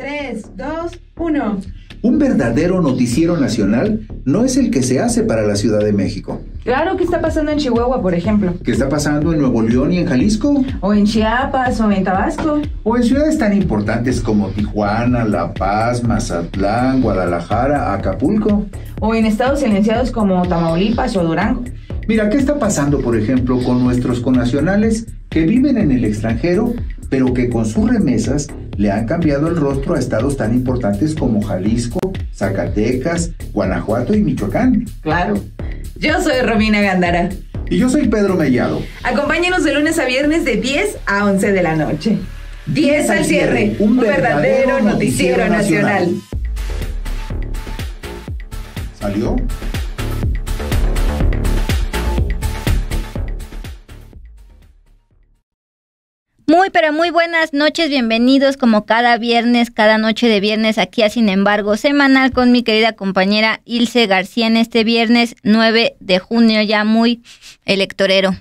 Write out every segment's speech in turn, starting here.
3, 2, 1. Un verdadero noticiero nacional no es el que se hace para la Ciudad de México. Claro, ¿qué está pasando en Chihuahua, por ejemplo? ¿Qué está pasando en Nuevo León y en Jalisco? O en Chiapas o en Tabasco. O en ciudades tan importantes como Tijuana, La Paz, Mazatlán, Guadalajara, Acapulco. O en estados silenciados como Tamaulipas o Durango. Mira, ¿qué está pasando, por ejemplo, con nuestros connacionales que viven en el extranjero, pero que con sus remesas le han cambiado el rostro a estados tan importantes como Jalisco, Zacatecas, Guanajuato y Michoacán. Claro. Yo soy Romina Gandara. Y yo soy Pedro Mellado. Acompáñenos de lunes a viernes de 10 a 11 de la noche. 10 al cierre, un, verdadero, noticiero, nacional. ¿Salió? Muy, pero muy buenas noches, bienvenidos como cada viernes, cada noche de viernes aquí a Sin embargo Semanal con mi querida compañera Ilse García en este viernes 9 de junio, ya muy electorero.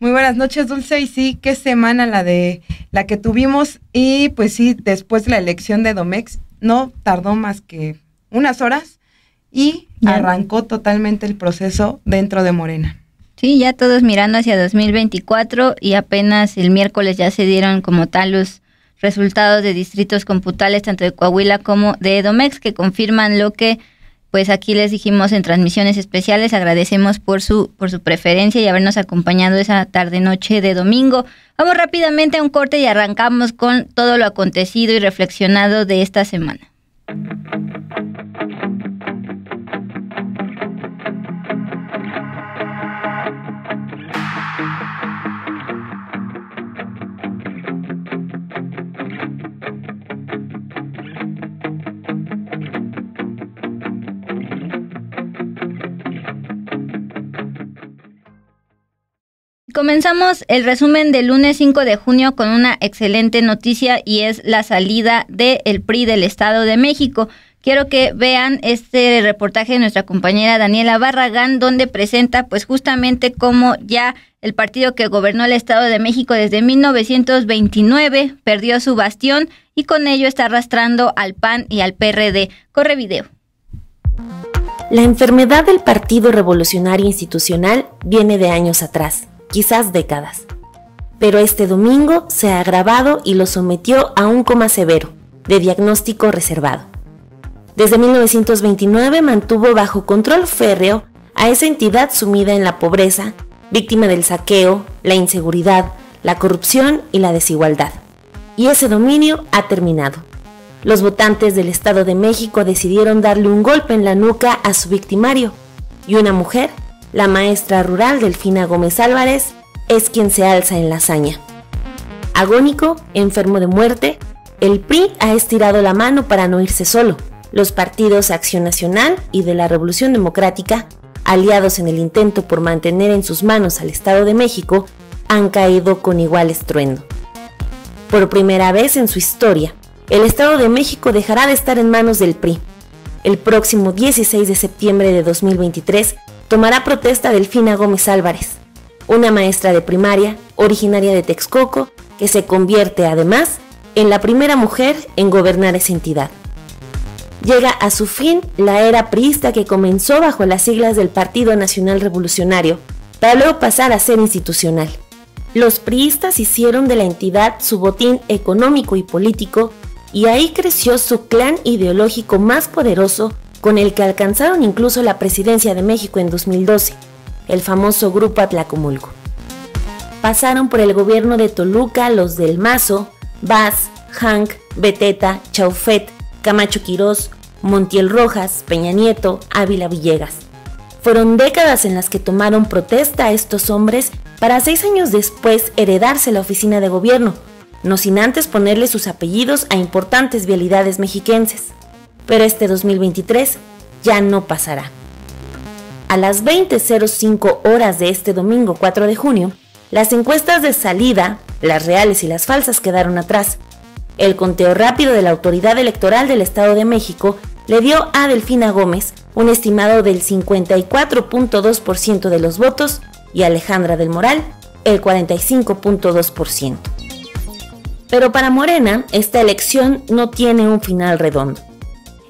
Muy buenas noches, Dulce, y sí, qué semana la de la que tuvimos y pues sí, después de la elección de Domex no tardó más que unas horas y arrancó totalmente el proceso dentro de Morena. Sí, ya todos mirando hacia 2024 y apenas el miércoles ya se dieron como tal los resultados de distritos computales tanto de Coahuila como de Edomex que confirman lo que pues aquí les dijimos en transmisiones especiales, agradecemos por su por su preferencia y habernos acompañado esa tarde noche de domingo. Vamos rápidamente a un corte y arrancamos con todo lo acontecido y reflexionado de esta semana. Comenzamos el resumen del lunes 5 de junio con una excelente noticia y es la salida del PRI del Estado de México. Quiero que vean este reportaje de nuestra compañera Daniela Barragán donde presenta pues justamente cómo ya el partido que gobernó el Estado de México desde 1929 perdió su bastión y con ello está arrastrando al PAN y al PRD. Corre video. La enfermedad del Partido Revolucionario Institucional viene de años atrás quizás décadas. Pero este domingo se ha agravado y lo sometió a un coma severo, de diagnóstico reservado. Desde 1929 mantuvo bajo control férreo a esa entidad sumida en la pobreza, víctima del saqueo, la inseguridad, la corrupción y la desigualdad. Y ese dominio ha terminado. Los votantes del Estado de México decidieron darle un golpe en la nuca a su victimario y una mujer la maestra rural Delfina Gómez Álvarez es quien se alza en la hazaña. Agónico, enfermo de muerte, el PRI ha estirado la mano para no irse solo. Los partidos Acción Nacional y de la Revolución Democrática, aliados en el intento por mantener en sus manos al Estado de México, han caído con igual estruendo. Por primera vez en su historia, el Estado de México dejará de estar en manos del PRI. El próximo 16 de septiembre de 2023 tomará protesta Delfina Gómez Álvarez, una maestra de primaria originaria de Texcoco que se convierte además en la primera mujer en gobernar esa entidad. Llega a su fin la era priista que comenzó bajo las siglas del Partido Nacional Revolucionario, para luego pasar a ser institucional. Los priistas hicieron de la entidad su botín económico y político, y ahí creció su clan ideológico más poderoso con el que alcanzaron incluso la presidencia de México en 2012, el famoso Grupo Atlacomulco. Pasaron por el gobierno de Toluca los del Mazo, Vaz, Hank, Beteta, Chaufet, Camacho Quirós, Montiel Rojas, Peña Nieto, Ávila Villegas. Fueron décadas en las que tomaron protesta a estos hombres para seis años después heredarse la oficina de gobierno, no sin antes ponerle sus apellidos a importantes vialidades mexiquenses pero este 2023 ya no pasará. A las 20.05 horas de este domingo 4 de junio, las encuestas de salida, las reales y las falsas, quedaron atrás. El conteo rápido de la Autoridad Electoral del Estado de México le dio a Delfina Gómez un estimado del 54.2% de los votos y a Alejandra del Moral el 45.2%. Pero para Morena, esta elección no tiene un final redondo.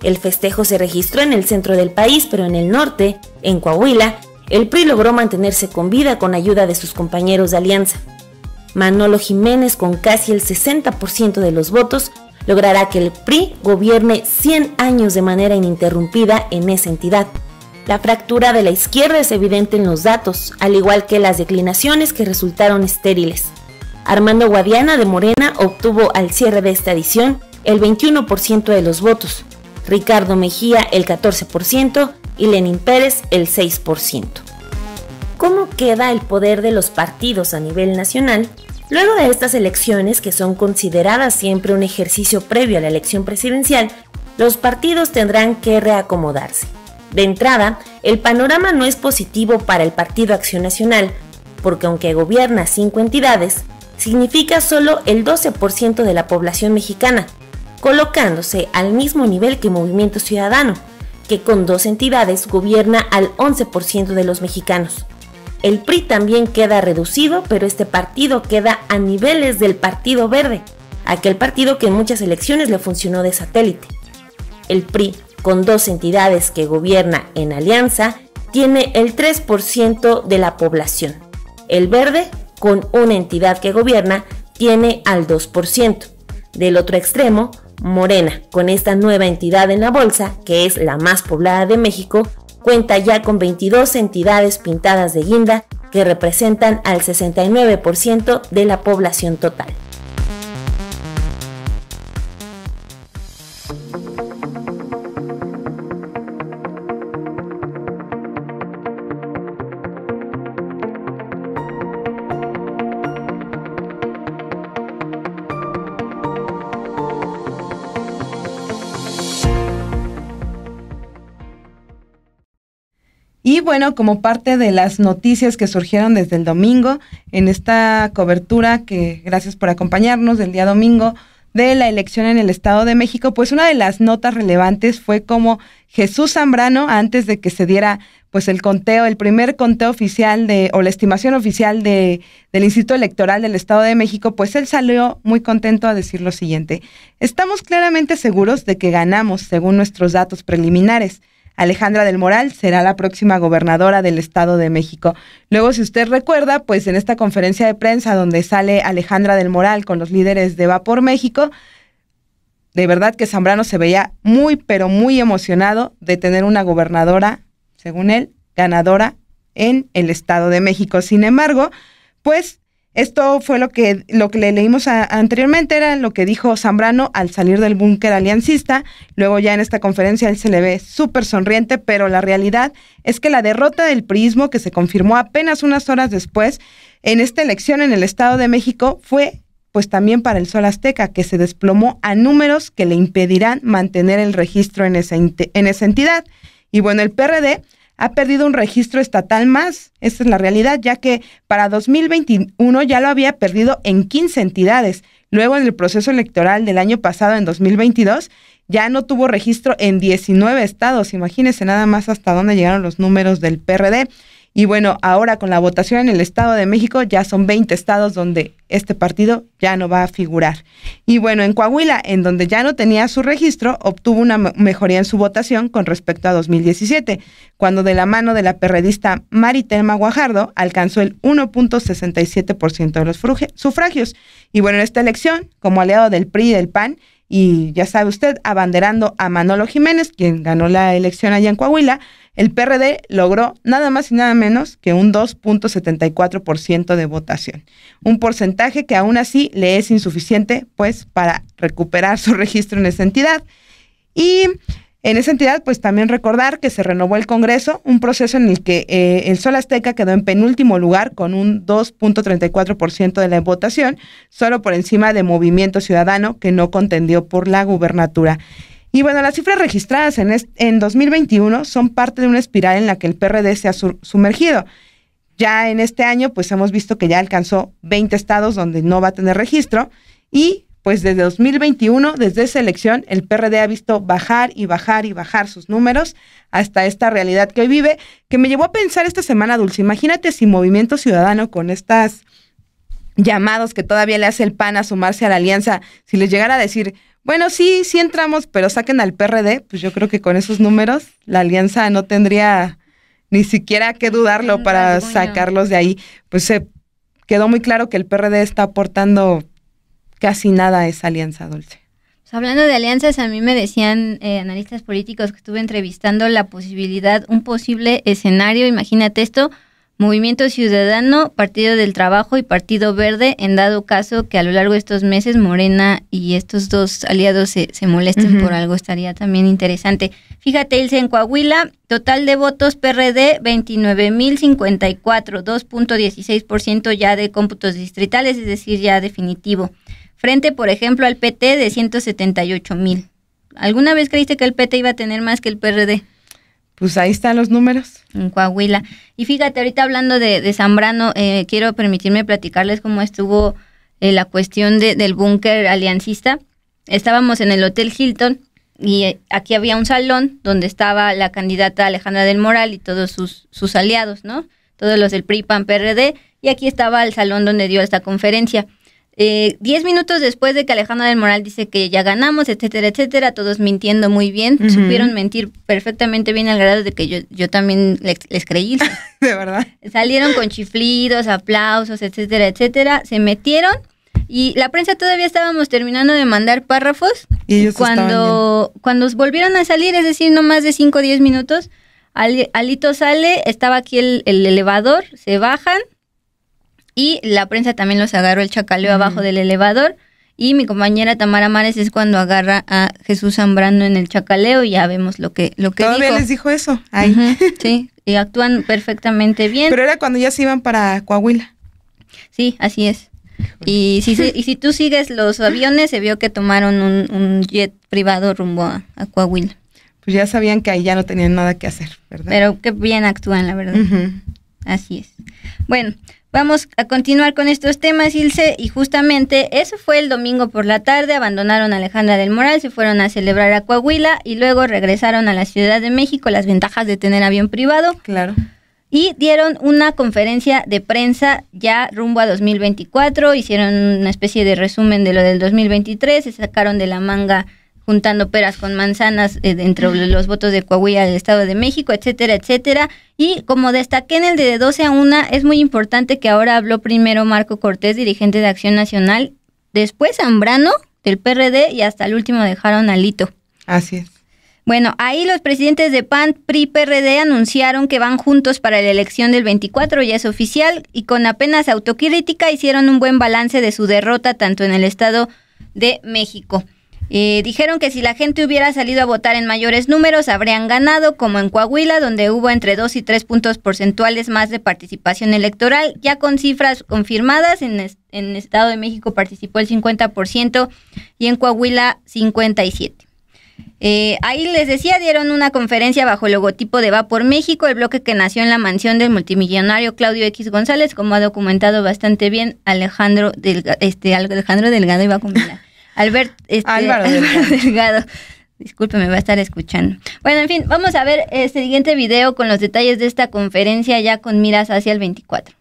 El festejo se registró en el centro del país, pero en el norte, en Coahuila, el PRI logró mantenerse con vida con ayuda de sus compañeros de alianza. Manolo Jiménez, con casi el 60% de los votos, logrará que el PRI gobierne 100 años de manera ininterrumpida en esa entidad. La fractura de la izquierda es evidente en los datos, al igual que las declinaciones que resultaron estériles. Armando Guadiana de Morena obtuvo al cierre de esta edición el 21% de los votos, Ricardo Mejía el 14% y Lenín Pérez el 6%. ¿Cómo queda el poder de los partidos a nivel nacional? Luego de estas elecciones, que son consideradas siempre un ejercicio previo a la elección presidencial, los partidos tendrán que reacomodarse. De entrada, el panorama no es positivo para el Partido Acción Nacional, porque aunque gobierna cinco entidades, significa solo el 12% de la población mexicana, colocándose al mismo nivel que Movimiento Ciudadano, que con dos entidades gobierna al 11% de los mexicanos. El PRI también queda reducido, pero este partido queda a niveles del Partido Verde, aquel partido que en muchas elecciones le funcionó de satélite. El PRI, con dos entidades que gobierna en alianza, tiene el 3% de la población. El Verde, con una entidad que gobierna, tiene al 2%. Del otro extremo, Morena, con esta nueva entidad en la bolsa, que es la más poblada de México, cuenta ya con 22 entidades pintadas de guinda que representan al 69% de la población total. bueno, como parte de las noticias que surgieron desde el domingo, en esta cobertura que gracias por acompañarnos del día domingo de la elección en el Estado de México, pues una de las notas relevantes fue como Jesús Zambrano, antes de que se diera pues el conteo, el primer conteo oficial de, o la estimación oficial del Instituto Electoral del Estado de México, pues él salió muy contento a decir lo siguiente. Estamos claramente seguros de que ganamos según nuestros datos preliminares. Alejandra del Moral será la próxima gobernadora del Estado de México. Luego, si usted recuerda, pues en esta conferencia de prensa donde sale Alejandra del Moral con los líderes de Va por México, de verdad que Zambrano se veía muy, pero muy emocionado de tener una gobernadora, según él, ganadora en el Estado de México. Sin embargo, pues esto fue lo que, lo que le leímos anteriormente, era lo que dijo Zambrano al salir del búnker aliancista. Luego ya en esta conferencia él se le ve súper sonriente, pero la realidad es que la derrota del prismo, que se confirmó apenas unas horas después en esta elección en el Estado de México, fue pues también para el Sol Azteca, que se desplomó a números que le impedirán mantener el registro en esa, en esa entidad. Y bueno, el PRD ha perdido un registro estatal más. Esta es la realidad, ya que para 2021 ya lo había perdido en 15 entidades. Luego en el proceso electoral del año pasado, en 2022, ya no tuvo registro en 19 estados. Imagínense nada más hasta dónde llegaron los números del PRD. Y bueno, ahora con la votación en el Estado de México ya son 20 estados donde este partido ya no va a figurar. Y bueno, en Coahuila, en donde ya no tenía su registro, obtuvo una mejoría en su votación con respecto a 2017, cuando de la mano de la perredista Maritema Guajardo alcanzó el 1.67% de los sufragios. Y bueno, en esta elección, como aliado del PRI y del PAN, y ya sabe usted, abanderando a Manolo Jiménez, quien ganó la elección allá en Coahuila, el PRD logró nada más y nada menos que un 2.74% de votación, un porcentaje que aún así le es insuficiente pues para recuperar su registro en esa entidad. Y en esa entidad, pues también recordar que se renovó el Congreso, un proceso en el que eh, el Sol Azteca quedó en penúltimo lugar con un 2.34% de la votación, solo por encima de Movimiento Ciudadano, que no contendió por la gubernatura. Y bueno, las cifras registradas en, en 2021 son parte de una espiral en la que el PRD se ha sumergido. Ya en este año, pues hemos visto que ya alcanzó 20 estados donde no va a tener registro y pues desde 2021, desde esa elección, el PRD ha visto bajar y bajar y bajar sus números hasta esta realidad que hoy vive, que me llevó a pensar esta semana, Dulce, imagínate si Movimiento Ciudadano con estas llamados que todavía le hace el PAN a sumarse a la alianza, si les llegara a decir, bueno, sí, sí entramos, pero saquen al PRD, pues yo creo que con esos números la alianza no tendría ni siquiera que dudarlo para sacarlos de ahí. Pues quedó muy claro que el PRD está aportando casi nada es alianza dulce. hablando de alianzas, a mí me decían eh, analistas políticos que estuve entrevistando la posibilidad, un posible escenario, imagínate esto, Movimiento Ciudadano, Partido del Trabajo y Partido Verde, en dado caso que a lo largo de estos meses Morena y estos dos aliados se, se molesten por algo, estaría también interesante. Fíjate, Ilse, en Coahuila, total de votos PRD 29.054, 2.16% ya de cómputos distritales, es decir, ya definitivo frente, por ejemplo, al PT de 178 mil. ¿Alguna vez creíste que el PT iba a tener más que el PRD? Pues ahí están los números. En Coahuila. Y fíjate, ahorita hablando de, Zambrano, eh, quiero permitirme platicarles cómo estuvo eh, la cuestión del búnker aliancista. Estábamos en el Hotel Hilton y eh, aquí había un salón donde estaba la candidata Alejandra del Moral y todos sus, sus aliados, ¿no? Todos los del PRI, PAN, PRD. Y aquí estaba el salón donde dio esta conferencia. Eh, diez minutos después de que Alejandra del Moral dice que ya ganamos, etcétera, etcétera, todos mintiendo muy bien, supieron mentir perfectamente bien al grado de que yo, también les, creí. de verdad. Salieron con chiflidos, aplausos, etcétera, etcétera, se metieron y la prensa todavía estábamos terminando de mandar párrafos. Y cuando, cuando volvieron a salir, es decir, no más de cinco o diez minutos, Alito sale, estaba aquí el elevador, se bajan y la prensa también los agarró el chacaleo abajo del elevador. Y mi compañera Tamara Mares es cuando agarra a Jesús Zambrano en el chacaleo y ya vemos lo que, lo que Todavía les dijo eso. ahí sí, y actúan perfectamente bien. Pero era cuando ya se iban para Coahuila. Sí, así es. Y si, y si tú sigues los aviones, se vio que tomaron un, jet privado rumbo a, Coahuila. Pues ya sabían que ahí ya no tenían nada que hacer, ¿verdad? Pero qué bien actúan, la verdad. Así es. Bueno, Vamos a continuar con estos temas, Ilse, y justamente eso fue el domingo por la tarde, abandonaron a Alejandra del Moral, se fueron a celebrar a Coahuila y luego regresaron a la Ciudad de México, las ventajas de tener avión privado. Claro. Y dieron una conferencia de prensa ya rumbo a 2024, hicieron una especie de resumen de lo del 2023, se sacaron de la manga juntando peras con manzanas eh, entre los votos de Coahuila del Estado de México, etcétera, etcétera. Y como destaqué en el de 12 a 1, es muy importante que ahora habló primero Marco Cortés, dirigente de Acción Nacional, después Zambrano del PRD y hasta el último dejaron a Lito. Así es. Bueno, ahí los presidentes de PAN, PRI, PRD anunciaron que van juntos para la elección del 24, ya es oficial, y con apenas autocrítica hicieron un buen balance de su derrota tanto en el Estado de México. Eh, dijeron que si la gente hubiera salido a votar en mayores números, habrían ganado, como en Coahuila, donde hubo entre 2 y 3 puntos porcentuales más de participación electoral, ya con cifras confirmadas. En, el en Estado de México participó el 50% y en Coahuila 57%. Eh, ahí les decía, dieron una conferencia bajo el logotipo de Va por México, el bloque que nació en la mansión del multimillonario Claudio X González, como ha documentado bastante bien Alejandro, Delgado este, Alejandro Delgado, iba combinar. Albert, este, Delgado. Disculpe, me va a estar escuchando. Bueno, en fin, vamos a ver el este siguiente video con los detalles de esta conferencia ya con miras hacia el 24.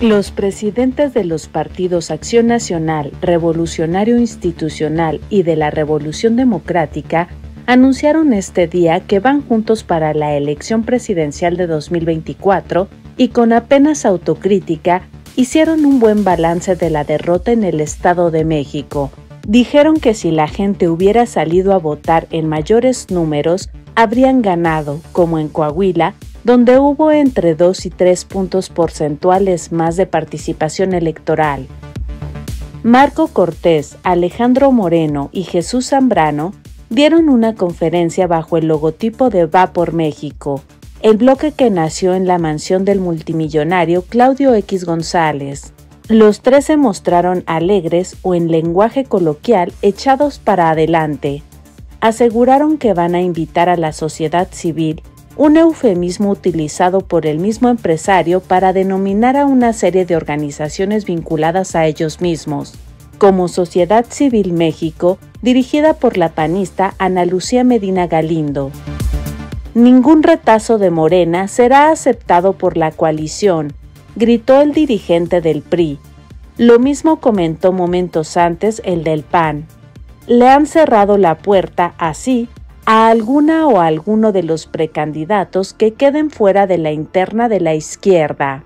Los presidentes de los partidos Acción Nacional, Revolucionario Institucional y de la Revolución Democrática anunciaron este día que van juntos para la elección presidencial de 2024 y con apenas autocrítica hicieron un buen balance de la derrota en el Estado de México, Dijeron que si la gente hubiera salido a votar en mayores números, habrían ganado, como en Coahuila, donde hubo entre 2 y 3 puntos porcentuales más de participación electoral. Marco Cortés, Alejandro Moreno y Jesús Zambrano dieron una conferencia bajo el logotipo de Va por México, el bloque que nació en la mansión del multimillonario Claudio X González. Los tres se mostraron alegres o en lenguaje coloquial echados para adelante. Aseguraron que van a invitar a la sociedad civil, un eufemismo utilizado por el mismo empresario para denominar a una serie de organizaciones vinculadas a ellos mismos, como Sociedad Civil México, dirigida por la panista Ana Lucía Medina Galindo. Ningún retazo de Morena será aceptado por la coalición, gritó el dirigente del PRI. Lo mismo comentó momentos antes el del PAN. Le han cerrado la puerta así a alguna o alguno de los precandidatos que queden fuera de la interna de la izquierda.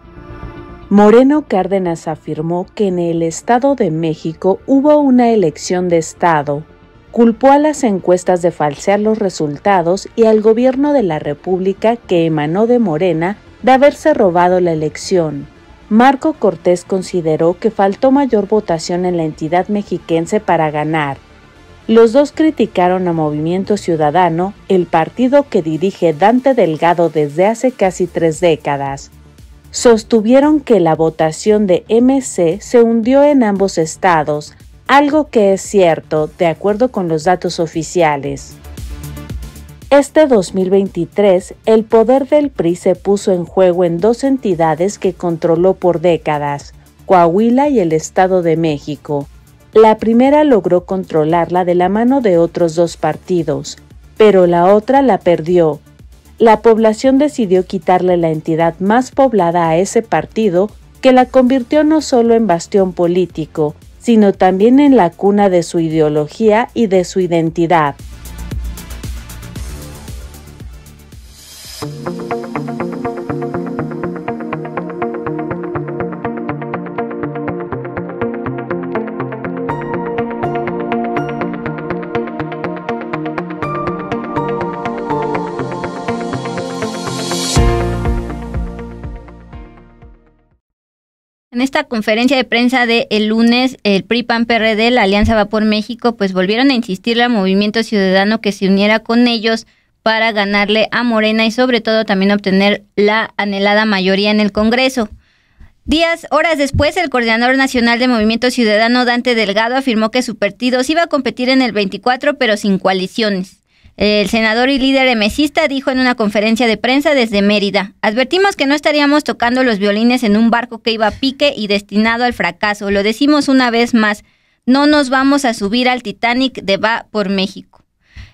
Moreno Cárdenas afirmó que en el Estado de México hubo una elección de Estado. Culpó a las encuestas de falsear los resultados y al gobierno de la República que emanó de Morena de haberse robado la elección. Marco Cortés consideró que faltó mayor votación en la entidad mexiquense para ganar. Los dos criticaron a Movimiento Ciudadano, el partido que dirige Dante Delgado desde hace casi tres décadas. Sostuvieron que la votación de MC se hundió en ambos estados, algo que es cierto de acuerdo con los datos oficiales. Este 2023, el poder del PRI se puso en juego en dos entidades que controló por décadas, Coahuila y el Estado de México. La primera logró controlarla de la mano de otros dos partidos, pero la otra la perdió. La población decidió quitarle la entidad más poblada a ese partido, que la convirtió no solo en bastión político, sino también en la cuna de su ideología y de su identidad. En esta conferencia de prensa de el lunes, el PRI PAN PRD, la Alianza Vapor México, pues volvieron a insistirle al movimiento ciudadano que se uniera con ellos para ganarle a Morena y sobre todo también obtener la anhelada mayoría en el Congreso. Días, horas después, el coordinador nacional de Movimiento Ciudadano, Dante Delgado, afirmó que su partido se iba a competir en el 24, pero sin coaliciones. El senador y líder emesista dijo en una conferencia de prensa desde Mérida, advertimos que no estaríamos tocando los violines en un barco que iba a pique y destinado al fracaso. Lo decimos una vez más, no nos vamos a subir al Titanic de Va por México.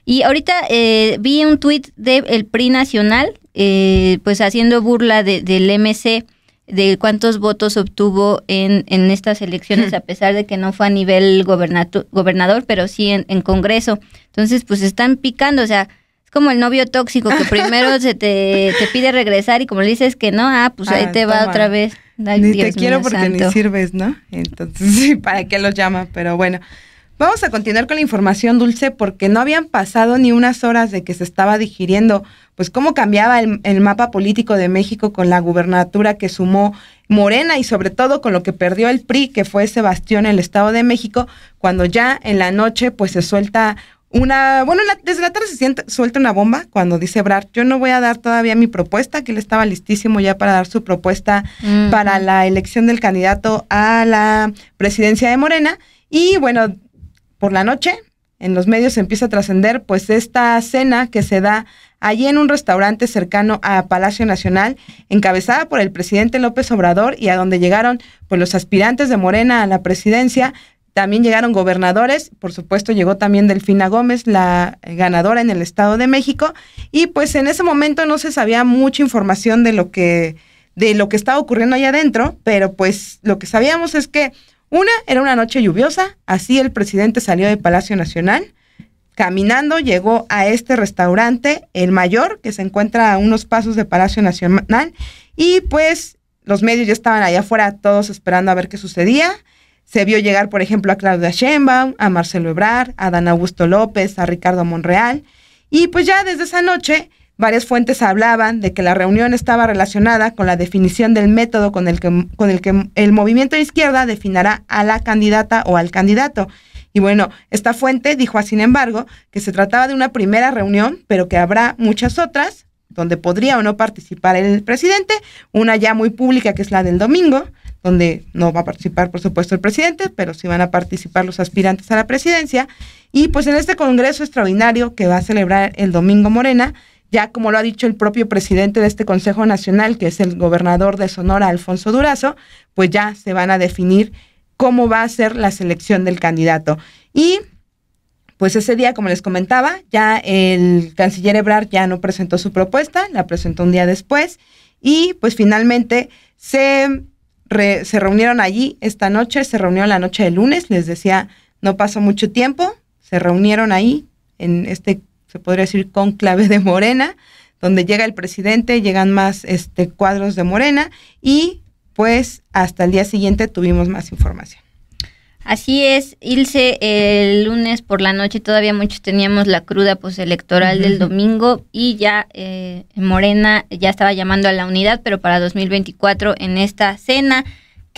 Y ahorita eh, vi un tuit del el PRI Nacional, eh, pues haciendo burla del MC, de cuántos votos obtuvo en, en estas elecciones, hmm. a pesar de que no fue a nivel gobernador, pero sí en, Congreso. Entonces, pues están picando, o sea, es como el novio tóxico que primero se te, pide regresar y como le dices que no, ah, pues ahí ah, te va otra vez. ni te quiero porque ni sirves, ¿no? Entonces, ¿para qué los llama? Pero bueno. Vamos a continuar con la información dulce porque no habían pasado ni unas horas de que se estaba digiriendo, pues cómo cambiaba el, mapa político de México con la gubernatura que sumó Morena y sobre todo con lo que perdió el PRI, que fue Sebastián el Estado de México, cuando ya en la noche pues se suelta una, bueno, la, desde la tarde se suelta una bomba cuando dice Brad, yo no voy a dar todavía mi propuesta, que él estaba listísimo ya para dar su propuesta para la elección del candidato a la presidencia de Morena. Y bueno, por la noche, en los medios empieza a trascender, pues esta cena que se da allí en un restaurante cercano a Palacio Nacional, encabezada por el presidente López Obrador y a donde llegaron pues los aspirantes de Morena a la presidencia, también llegaron gobernadores, por supuesto llegó también Delfina Gómez, la ganadora en el Estado de México, y pues en ese momento no se sabía mucha información de lo que de lo que estaba ocurriendo allá adentro, pero pues lo que sabíamos es que una era una noche lluviosa, así el presidente salió de Palacio Nacional. Caminando llegó a este restaurante, el mayor, que se encuentra a unos pasos de Palacio Nacional, y pues los medios ya estaban allá afuera, todos esperando a ver qué sucedía. Se vio llegar, por ejemplo, a Claudia Sheinbaum, a Marcelo Ebrard, a Dan Augusto López, a Ricardo Monreal. Y pues ya desde esa noche Varias fuentes hablaban de que la reunión estaba relacionada con la definición del método con el que, con el, que el movimiento de izquierda definirá a la candidata o al candidato. Y bueno, esta fuente dijo, ah, sin embargo, que se trataba de una primera reunión, pero que habrá muchas otras donde podría o no participar el presidente, una ya muy pública que es la del domingo, donde no va a participar, por supuesto, el presidente, pero sí van a participar los aspirantes a la presidencia. Y pues en este Congreso extraordinario que va a celebrar el domingo Morena, ya como lo ha dicho el propio presidente de este Consejo Nacional, que es el gobernador de Sonora, Alfonso Durazo, pues ya se van a definir cómo va a ser la selección del candidato. Y pues ese día, como les comentaba, ya el canciller Ebrard ya no presentó su propuesta, la presentó un día después y pues finalmente se, se reunieron allí esta noche, se reunió la noche del lunes, les decía, no pasó mucho tiempo, se reunieron ahí en este se podría decir, conclave de Morena, donde llega el presidente, llegan más este, cuadros de Morena y pues hasta el día siguiente tuvimos más información. Así es, Ilse, el lunes por la noche todavía muchos teníamos la cruda postelectoral del domingo y ya eh, Morena ya estaba llamando a la unidad, pero para 2024 en esta cena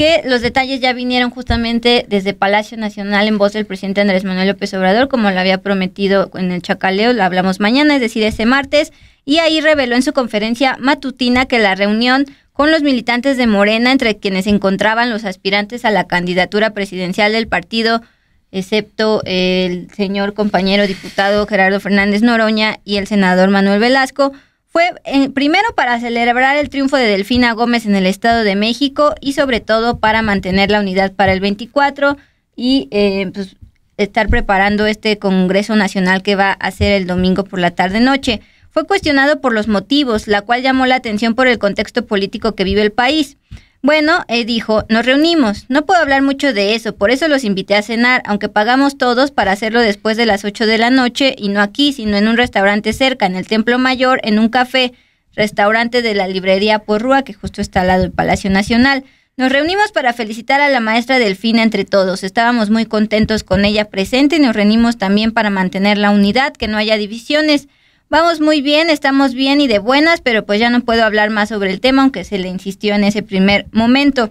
que los detalles ya vinieron justamente desde Palacio Nacional en voz del presidente Andrés Manuel López Obrador, como lo había prometido en el chacaleo, lo hablamos mañana, es decir, este martes, y ahí reveló en su conferencia matutina que la reunión con los militantes de Morena, entre quienes se encontraban los aspirantes a la candidatura presidencial del partido, excepto el señor compañero diputado Gerardo Fernández Noroña y el senador Manuel Velasco, fue eh, primero para celebrar el triunfo de Delfina Gómez en el Estado de México y sobre todo para mantener la unidad para el 24 y eh, pues, estar preparando este Congreso Nacional que va a ser el domingo por la tarde-noche. Fue cuestionado por los motivos, la cual llamó la atención por el contexto político que vive el país. Bueno, él dijo, nos reunimos. No puedo hablar mucho de eso, por eso los invité a cenar, aunque pagamos todos para hacerlo después de las 8 de la noche y no aquí, sino en un restaurante cerca, en el Templo Mayor, en un café, restaurante de la librería Porrúa, que justo está al lado del Palacio Nacional. Nos reunimos para felicitar a la maestra Delfina entre todos. Estábamos muy contentos con ella presente y nos reunimos también para mantener la unidad, que no haya divisiones. Vamos muy bien, estamos bien y de buenas, pero pues ya no puedo hablar más sobre el tema, aunque se le insistió en ese primer momento.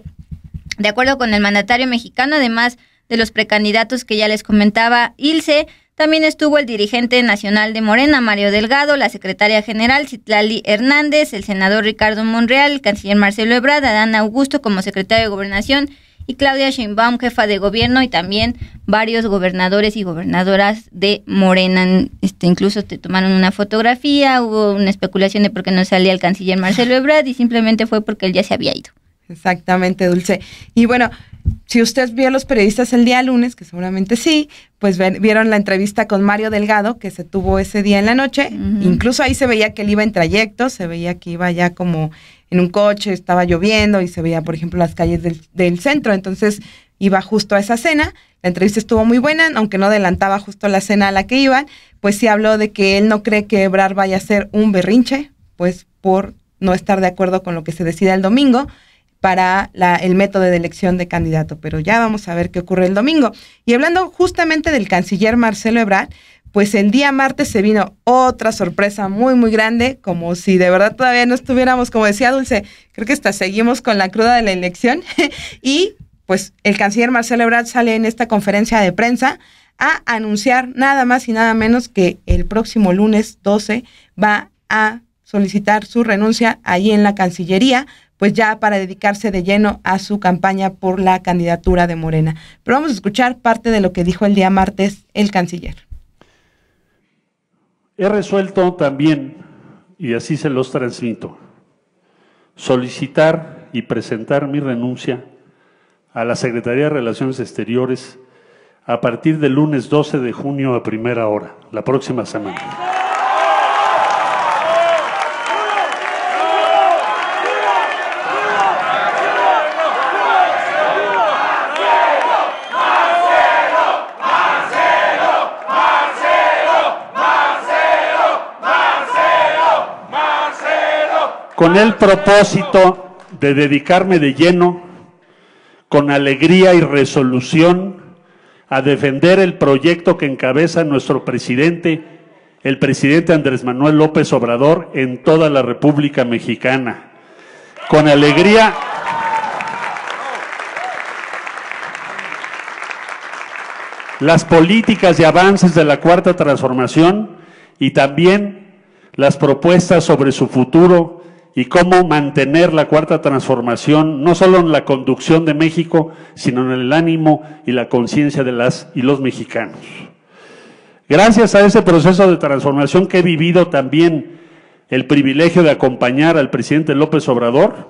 De acuerdo con el mandatario mexicano, además de los precandidatos que ya les comentaba, Ilse, también estuvo el dirigente nacional de Morena, Mario Delgado, la secretaria general Citlali Hernández, el senador Ricardo Monreal, el canciller Marcelo Ebrard, Adán Augusto como secretario de Gobernación y Claudia Sheinbaum, jefa de gobierno, y también varios gobernadores y gobernadoras de Morena. Este, incluso te tomaron una fotografía, hubo una especulación de por qué no salía el canciller Marcelo Ebrard y simplemente fue porque él ya se había ido. Exactamente, Dulce. Y bueno, si usted vio a los periodistas el día lunes, que seguramente sí, pues vieron la entrevista con Mario Delgado que se tuvo ese día en la noche. Incluso ahí se veía que él iba en trayecto, se veía que iba ya como en un coche, estaba lloviendo y se veía, por ejemplo, las calles del, centro. Entonces iba justo a esa cena. La entrevista estuvo muy buena, aunque no adelantaba justo la cena a la que iban. Pues sí habló de que él no cree que Ebrar vaya a ser un berrinche, pues por no estar de acuerdo con lo que se decida el domingo para el método de elección de candidato, pero ya vamos a ver qué ocurre el domingo. Y hablando justamente del canciller Marcelo Ebrard, pues el día martes se vino otra sorpresa muy, muy grande, como si de verdad todavía no estuviéramos, como decía Dulce, creo que hasta seguimos con la cruda de la elección. y pues el canciller Marcelo Ebrard sale en esta conferencia de prensa a anunciar nada más y nada menos que el próximo lunes 12 va a solicitar su renuncia ahí en la Cancillería, pues ya para dedicarse de lleno a su campaña por la candidatura de Morena. Pero vamos a escuchar parte de lo que dijo el día martes el canciller He resuelto también, y así se los transmito, solicitar y presentar mi renuncia a la Secretaría de Relaciones Exteriores a partir del lunes 12 de junio a primera hora, la próxima semana. con el propósito de dedicarme de lleno, con alegría y resolución, a defender el proyecto que encabeza nuestro presidente, el presidente Andrés Manuel López Obrador, en toda la República Mexicana. Con alegría las políticas y avances de la cuarta transformación y también las propuestas sobre su futuro y cómo mantener la cuarta transformación, no solo en la conducción de México, sino en el ánimo y la conciencia de las y los mexicanos. Gracias a ese proceso de transformación que he vivido también el privilegio de acompañar al presidente López Obrador,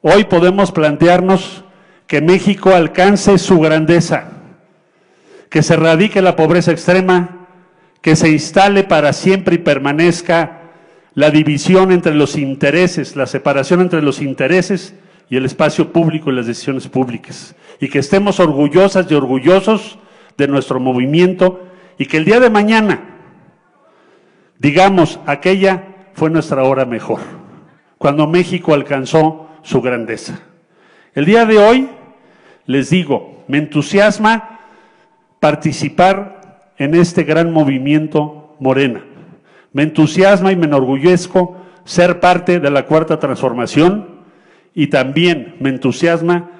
hoy podemos plantearnos que México alcance su grandeza, que se radique la pobreza extrema, que se instale para siempre y permanezca la división entre los intereses, la separación entre los intereses y el espacio público y las decisiones públicas. Y que estemos orgullosas y orgullosos de nuestro movimiento y que el día de mañana digamos, aquella fue nuestra hora mejor, cuando México alcanzó su grandeza. El día de hoy, les digo, me entusiasma participar en este gran movimiento morena. Me entusiasma y me enorgullezco ser parte de la cuarta transformación y también me entusiasma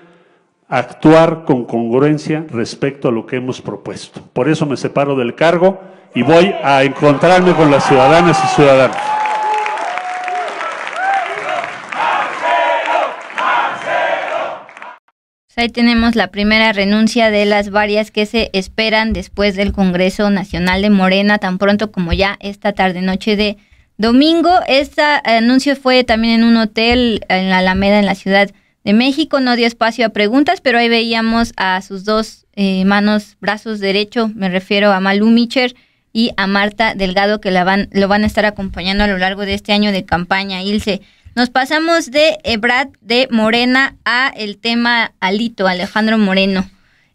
actuar con congruencia respecto a lo que hemos propuesto. Por eso me separo del cargo y voy a encontrarme con las ciudadanas y ciudadanos. Ahí tenemos la primera renuncia de las varias que se esperan después del Congreso Nacional de Morena, tan pronto como ya esta tarde-noche de domingo. Este anuncio fue también en un hotel en la Alameda, en la Ciudad de México. No dio espacio a preguntas, pero ahí veíamos a sus dos eh, manos, brazos derecho, me refiero a Malu Micher y a Marta Delgado, que la van, lo van a estar acompañando a lo largo de este año de campaña. Ilse, nos pasamos de Ebrad eh, de Morena a el tema Alito, Alejandro Moreno.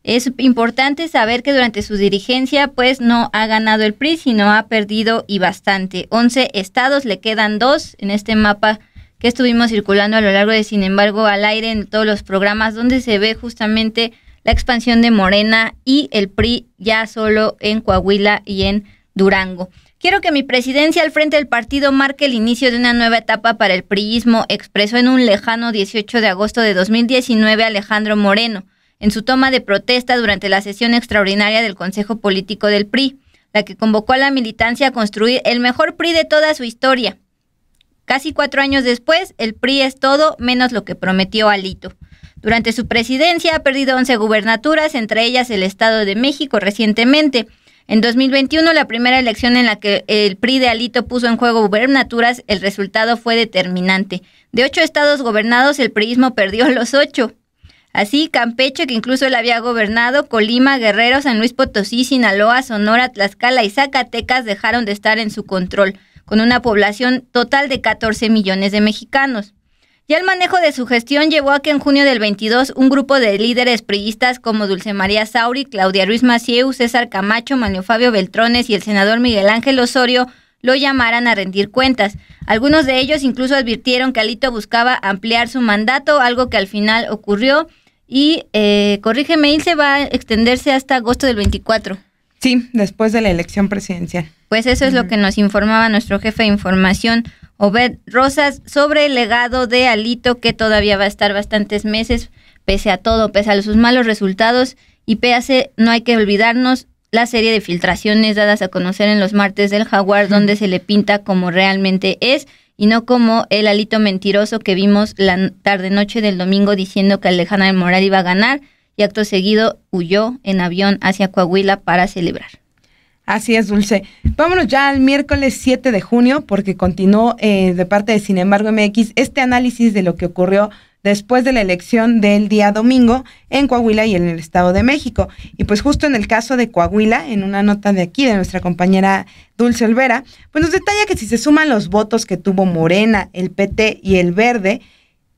Es importante saber que durante su dirigencia pues no ha ganado el PRI, sino ha perdido y bastante. 11 estados, le quedan dos en este mapa que estuvimos circulando a lo largo de, sin embargo, al aire en todos los programas donde se ve justamente la expansión de Morena y el PRI ya solo en Coahuila y en Durango. Quiero que mi presidencia al frente del partido marque el inicio de una nueva etapa para el priismo, expresó en un lejano 18 de agosto de 2019 Alejandro Moreno, en su toma de protesta durante la sesión extraordinaria del Consejo Político del PRI, la que convocó a la militancia a construir el mejor PRI de toda su historia. Casi cuatro años después, el PRI es todo menos lo que prometió Alito. Durante su presidencia ha perdido 11 gubernaturas, entre ellas el Estado de México recientemente, en 2021, la primera elección en la que el PRI de Alito puso en juego gubernaturas, el resultado fue determinante. De ocho estados gobernados, el priismo perdió los ocho. Así, Campeche, que incluso él había gobernado, Colima, Guerrero, San Luis Potosí, Sinaloa, Sonora, Tlaxcala y Zacatecas dejaron de estar en su control, con una población total de 14 millones de mexicanos el manejo de su gestión llevó a que en junio del 22 un grupo de líderes priistas como Dulce María Sauri, Claudia Ruiz Macieu, César Camacho, Manuel Fabio Beltrones y el senador Miguel Ángel Osorio lo llamaran a rendir cuentas. Algunos de ellos incluso advirtieron que Alito buscaba ampliar su mandato, algo que al final ocurrió. Y eh, corrígeme, se va a extenderse hasta agosto del 24. Sí, después de la elección presidencial. Pues eso es lo que nos informaba nuestro jefe de información. Obed Rosas sobre el legado de Alito que todavía va a estar bastantes meses pese a todo, pese a sus malos resultados y pese no hay que olvidarnos la serie de filtraciones dadas a conocer en los martes del jaguar donde se le pinta como realmente es y no como el alito mentiroso que vimos la tarde noche del domingo diciendo que Alejandra de Moral iba a ganar y acto seguido huyó en avión hacia Coahuila para celebrar. Así es, Dulce. Vámonos ya al miércoles 7 de junio, porque continuó eh, de parte de Sin embargo MX este análisis de lo que ocurrió después de la elección del día domingo en Coahuila y en el Estado de México. Y pues justo en el caso de Coahuila, en una nota de aquí de nuestra compañera Dulce Olvera, pues nos detalla que si se suman los votos que tuvo Morena, el PT y el Verde,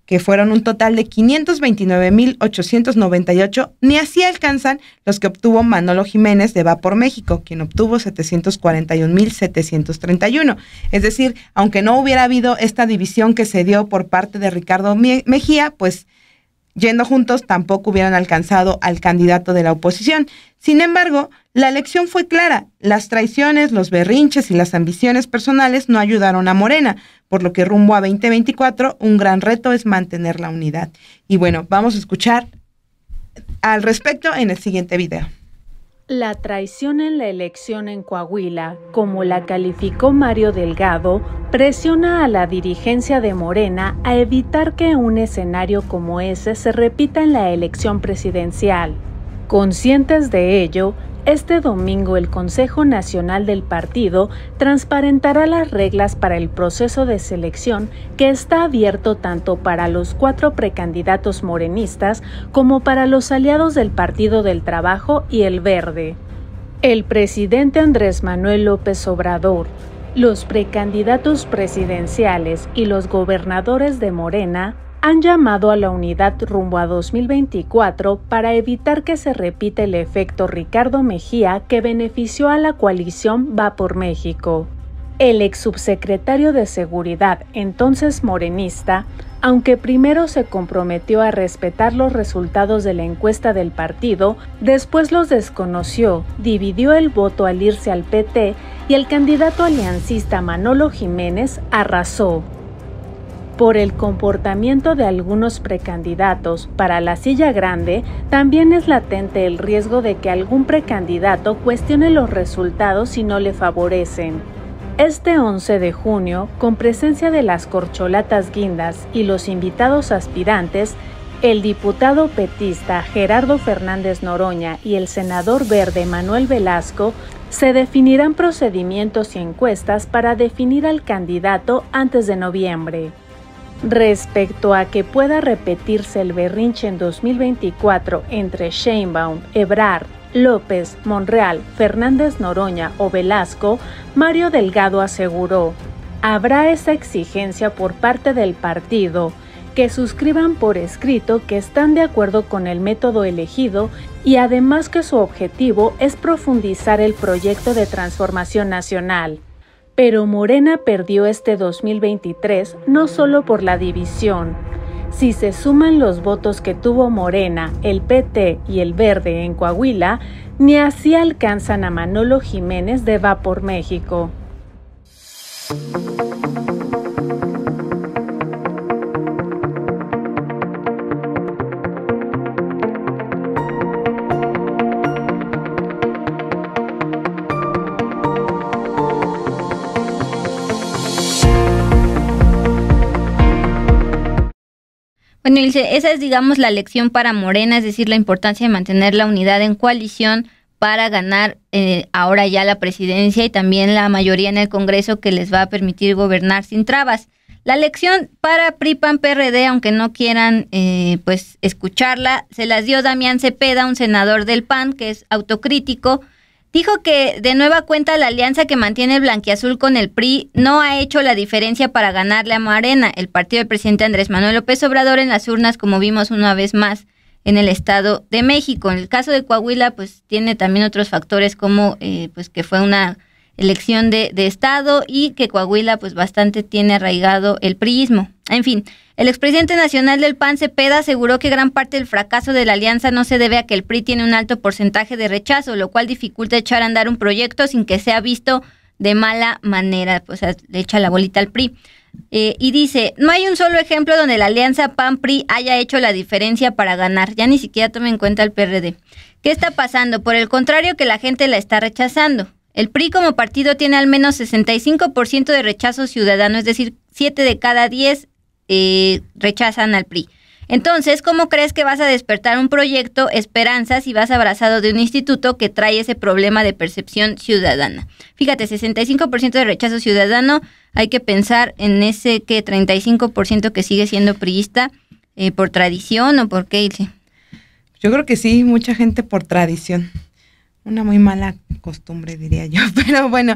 que fueron un total de 529.898, ni así alcanzan los que obtuvo Manolo Jiménez de Vapor por México, quien obtuvo 741.731. Es decir, aunque no hubiera habido esta división que se dio por parte de Ricardo Mejía, pues yendo juntos tampoco hubieran alcanzado al candidato de la oposición. Sin embargo, la elección fue clara, las traiciones, los berrinches y las ambiciones personales no ayudaron a Morena, por lo que rumbo a 2024 un gran reto es mantener la unidad. Y bueno, vamos a escuchar al respecto en el siguiente video. La traición en la elección en Coahuila, como la calificó Mario Delgado, presiona a la dirigencia de Morena a evitar que un escenario como ese se repita en la elección presidencial. Conscientes de ello, este domingo el Consejo Nacional del Partido transparentará las reglas para el proceso de selección que está abierto tanto para los cuatro precandidatos morenistas como para los aliados del Partido del Trabajo y el Verde. El presidente Andrés Manuel López Obrador, los precandidatos presidenciales y los gobernadores de Morena han llamado a la unidad rumbo a 2024 para evitar que se repita el efecto Ricardo Mejía que benefició a la coalición Va por México. El ex subsecretario de Seguridad, entonces morenista, aunque primero se comprometió a respetar los resultados de la encuesta del partido, después los desconoció, dividió el voto al irse al PT y el candidato aliancista Manolo Jiménez arrasó por el comportamiento de algunos precandidatos para la silla grande, también es latente el riesgo de que algún precandidato cuestione los resultados si no le favorecen. Este 11 de junio, con presencia de las corcholatas guindas y los invitados aspirantes, el diputado petista Gerardo Fernández Noroña y el senador verde Manuel Velasco se definirán procedimientos y encuestas para definir al candidato antes de noviembre. Respecto a que pueda repetirse el berrinche en 2024 entre Sheinbaum, Ebrard, López, Monreal, Fernández Noroña o Velasco, Mario Delgado aseguró, habrá esa exigencia por parte del partido, que suscriban por escrito que están de acuerdo con el método elegido y además que su objetivo es profundizar el proyecto de transformación nacional. Pero Morena perdió este 2023 no solo por la división. Si se suman los votos que tuvo Morena, el PT y el Verde en Coahuila, ni así alcanzan a Manolo Jiménez de Va por México. esa es, digamos, la lección para Morena, es decir, la importancia de mantener la unidad en coalición para ganar eh, ahora ya la presidencia y también la mayoría en el Congreso que les va a permitir gobernar sin trabas. La lección para PRIPAN PRD, aunque no quieran eh, pues escucharla, se las dio Damián Cepeda, un senador del PAN que es autocrítico Dijo que de nueva cuenta la alianza que mantiene el Blanquiazul con el PRI no ha hecho la diferencia para ganarle a Morena, el partido del presidente Andrés Manuel López Obrador en las urnas, como vimos una vez más en el Estado de México. En el caso de Coahuila, pues tiene también otros factores como eh, pues que fue una elección de, de, Estado y que Coahuila pues bastante tiene arraigado el priismo. En fin, el expresidente nacional del PAN, Cepeda, aseguró que gran parte del fracaso de la alianza no se debe a que el PRI tiene un alto porcentaje de rechazo, lo cual dificulta echar a andar un proyecto sin que sea visto de mala manera, O pues, sea, le echa la bolita al PRI. Eh, y dice, no hay un solo ejemplo donde la alianza PAN-PRI haya hecho la diferencia para ganar, ya ni siquiera tome en cuenta el PRD. ¿Qué está pasando? Por el contrario, que la gente la está rechazando. El PRI como partido tiene al menos 65% de rechazo ciudadano, es decir, 7 de cada 10 eh, rechazan al PRI. Entonces, ¿cómo crees que vas a despertar un proyecto Esperanzas si vas abrazado de un instituto que trae ese problema de percepción ciudadana? Fíjate, 65% de rechazo ciudadano, hay que pensar en ese que 35% que sigue siendo priista eh, por tradición o por qué, Yo creo que sí, mucha gente por tradición. Una muy mala costumbre, diría yo, pero bueno,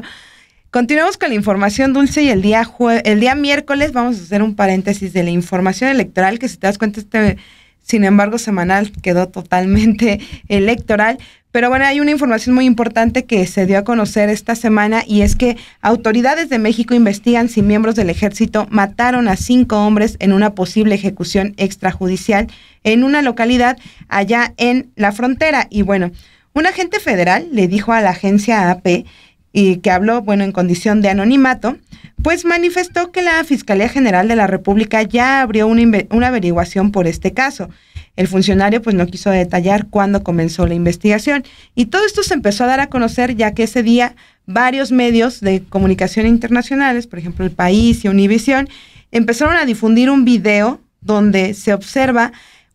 Continuamos con la información dulce y el día, el día miércoles vamos a hacer un paréntesis de la información electoral, que si te das cuenta, este, sin embargo, semanal quedó totalmente electoral. Pero bueno, hay una información muy importante que se dio a conocer esta semana y es que autoridades de México investigan si miembros del ejército mataron a cinco hombres en una posible ejecución extrajudicial en una localidad allá en la frontera. Y bueno, un agente federal le dijo a la agencia AP y que habló, bueno, en condición de anonimato, pues manifestó que la Fiscalía General de la República ya abrió una, averiguación por este caso. El funcionario pues no quiso detallar cuándo comenzó la investigación y todo esto se empezó a dar a conocer ya que ese día varios medios de comunicación internacionales, por ejemplo El País y Univisión, empezaron a difundir un video donde se observa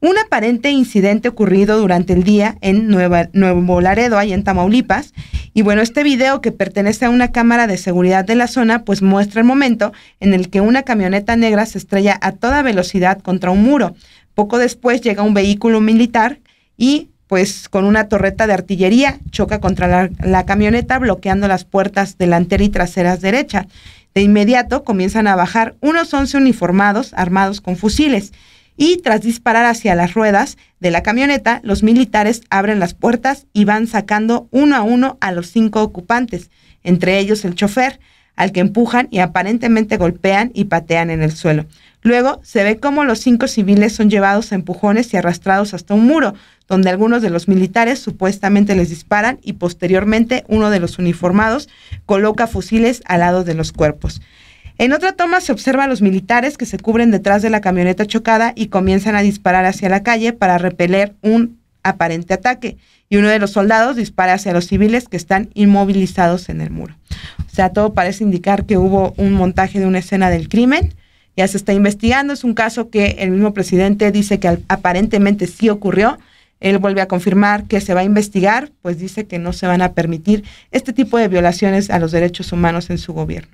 un aparente incidente ocurrido durante el día en Nueva, Nuevo Laredo, ahí en Tamaulipas. Y bueno, este video que pertenece a una cámara de seguridad de la zona, pues muestra el momento en el que una camioneta negra se estrella a toda velocidad contra un muro. Poco después llega un vehículo militar y pues con una torreta de artillería choca contra la, la, camioneta bloqueando las puertas delantera y traseras derecha. De inmediato comienzan a bajar unos 11 uniformados armados con fusiles y tras disparar hacia las ruedas de la camioneta, los militares abren las puertas y van sacando uno a uno a los cinco ocupantes, entre ellos el chofer, al que empujan y aparentemente golpean y patean en el suelo. Luego se ve cómo los cinco civiles son llevados a empujones y arrastrados hasta un muro, donde algunos de los militares supuestamente les disparan y posteriormente uno de los uniformados coloca fusiles al lado de los cuerpos. En otra toma se observa a los militares que se cubren detrás de la camioneta chocada y comienzan a disparar hacia la calle para repeler un aparente ataque. Y uno de los soldados dispara hacia los civiles que están inmovilizados en el muro. O sea, todo parece indicar que hubo un montaje de una escena del crimen. Ya se está investigando. Es un caso que el mismo presidente dice que aparentemente sí ocurrió. Él vuelve a confirmar que se va a investigar, pues dice que no se van a permitir este tipo de violaciones a los derechos humanos en su gobierno.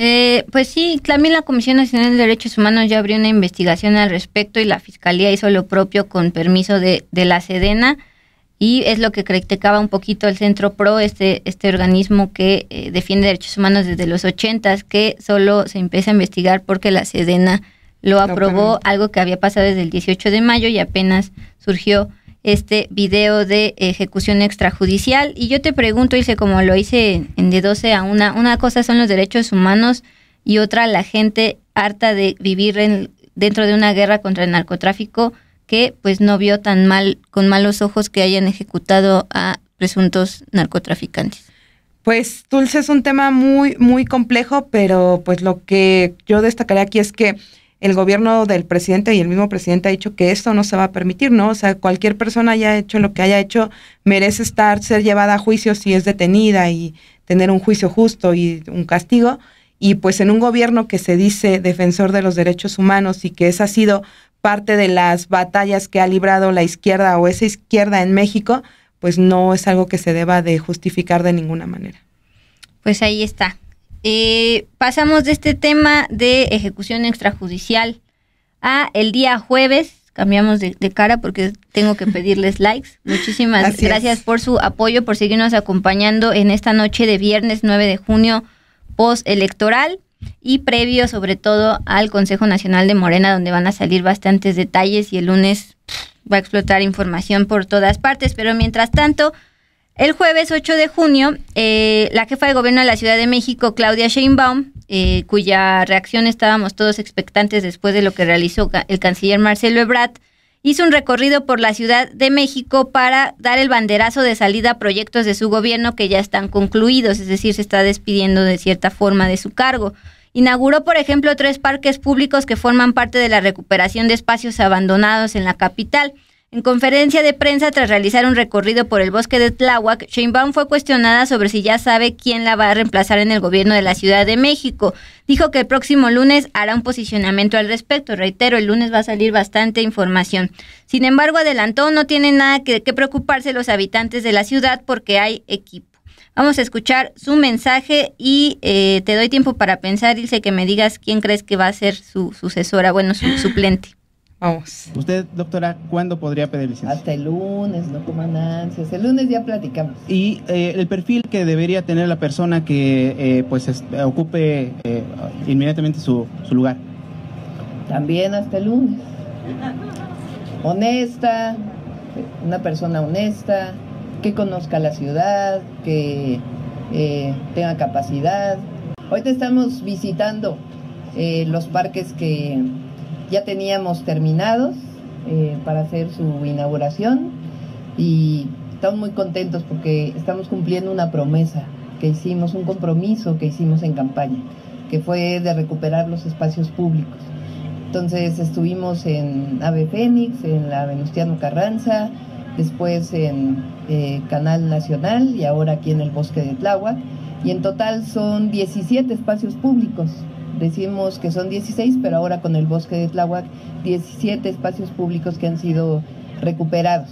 Eh, pues sí, también la Comisión Nacional de Derechos Humanos ya abrió una investigación al respecto y la Fiscalía hizo lo propio con permiso de, de la Sedena y es lo que criticaba un poquito el Centro PRO, este, este organismo que eh, defiende derechos humanos desde los ochentas que solo se empieza a investigar porque la Sedena lo aprobó, algo que había pasado desde el 18 de mayo y apenas surgió este video de ejecución extrajudicial. Y yo te pregunto, hice como lo hice en de 12 a una, una cosa son los derechos humanos y otra la gente harta de vivir dentro de una guerra contra el narcotráfico que pues no vio tan mal, con malos ojos que hayan ejecutado a presuntos narcotraficantes. Pues Dulce es un tema muy, muy complejo, pero pues lo que yo destacaré aquí es que el gobierno del presidente y el mismo presidente ha dicho que esto no se va a permitir, ¿no? O sea, cualquier persona haya hecho lo que haya hecho merece estar, ser llevada a juicio si es detenida y tener un juicio justo y un castigo. Y pues en un gobierno que se dice defensor de los derechos humanos y que esa ha sido parte de las batallas que ha librado la izquierda o esa izquierda en México, pues no es algo que se deba de justificar de ninguna manera. Pues ahí está. Eh, pasamos de este tema de ejecución extrajudicial a el día jueves. Cambiamos de, cara porque tengo que pedirles likes. Muchísimas gracias por su apoyo, por seguirnos acompañando en esta noche de viernes 9 de junio postelectoral y previo sobre todo al Consejo Nacional de Morena donde van a salir bastantes detalles y el lunes va a explotar información por todas partes. Pero mientras tanto, el jueves 8 de junio, eh, la jefa de gobierno de la Ciudad de México, Claudia Sheinbaum, eh, cuya reacción estábamos todos expectantes después de lo que realizó el canciller Marcelo Ebrard, hizo un recorrido por la Ciudad de México para dar el banderazo de salida a proyectos de su gobierno que ya están concluidos, es decir, se está despidiendo de cierta forma de su cargo. Inauguró, por ejemplo, tres parques públicos que forman parte de la recuperación de espacios abandonados en la capital. En conferencia de prensa tras realizar un recorrido por el bosque de Tláhuac, Sheinbaum fue cuestionada sobre si ya sabe quién la va a reemplazar en el gobierno de la Ciudad de México. Dijo que el próximo lunes hará un posicionamiento al respecto. Reitero, el lunes va a salir bastante información. Sin embargo, adelantó, no tiene nada que, preocuparse los habitantes de la ciudad porque hay equipo. Vamos a escuchar su mensaje y eh, te doy tiempo para pensar, sé que me digas quién crees que va a ser su sucesora, bueno, su suplente. Vamos. Usted, doctora, ¿cuándo podría pedir licencia? Hasta el lunes, no coman ansias. El lunes ya platicamos. Y eh, el perfil que debería tener la persona que eh, pues ocupe eh, inmediatamente su, su lugar. También hasta el lunes. Honesta, una persona honesta, que conozca la ciudad, que tenga capacidad. Ahorita estamos visitando los parques que ya teníamos terminados eh, para hacer su inauguración y estamos muy contentos porque estamos cumpliendo una promesa que hicimos, un compromiso que hicimos en campaña, que fue de recuperar los espacios públicos. Entonces estuvimos en Ave Fénix, en la Venustiano Carranza, después en eh, Canal Nacional y ahora aquí en el Bosque de Tláhuac. Y en total son 17 espacios públicos Decimos que son 16, pero ahora con el bosque de Tláhuac, 17 espacios públicos que han sido recuperados.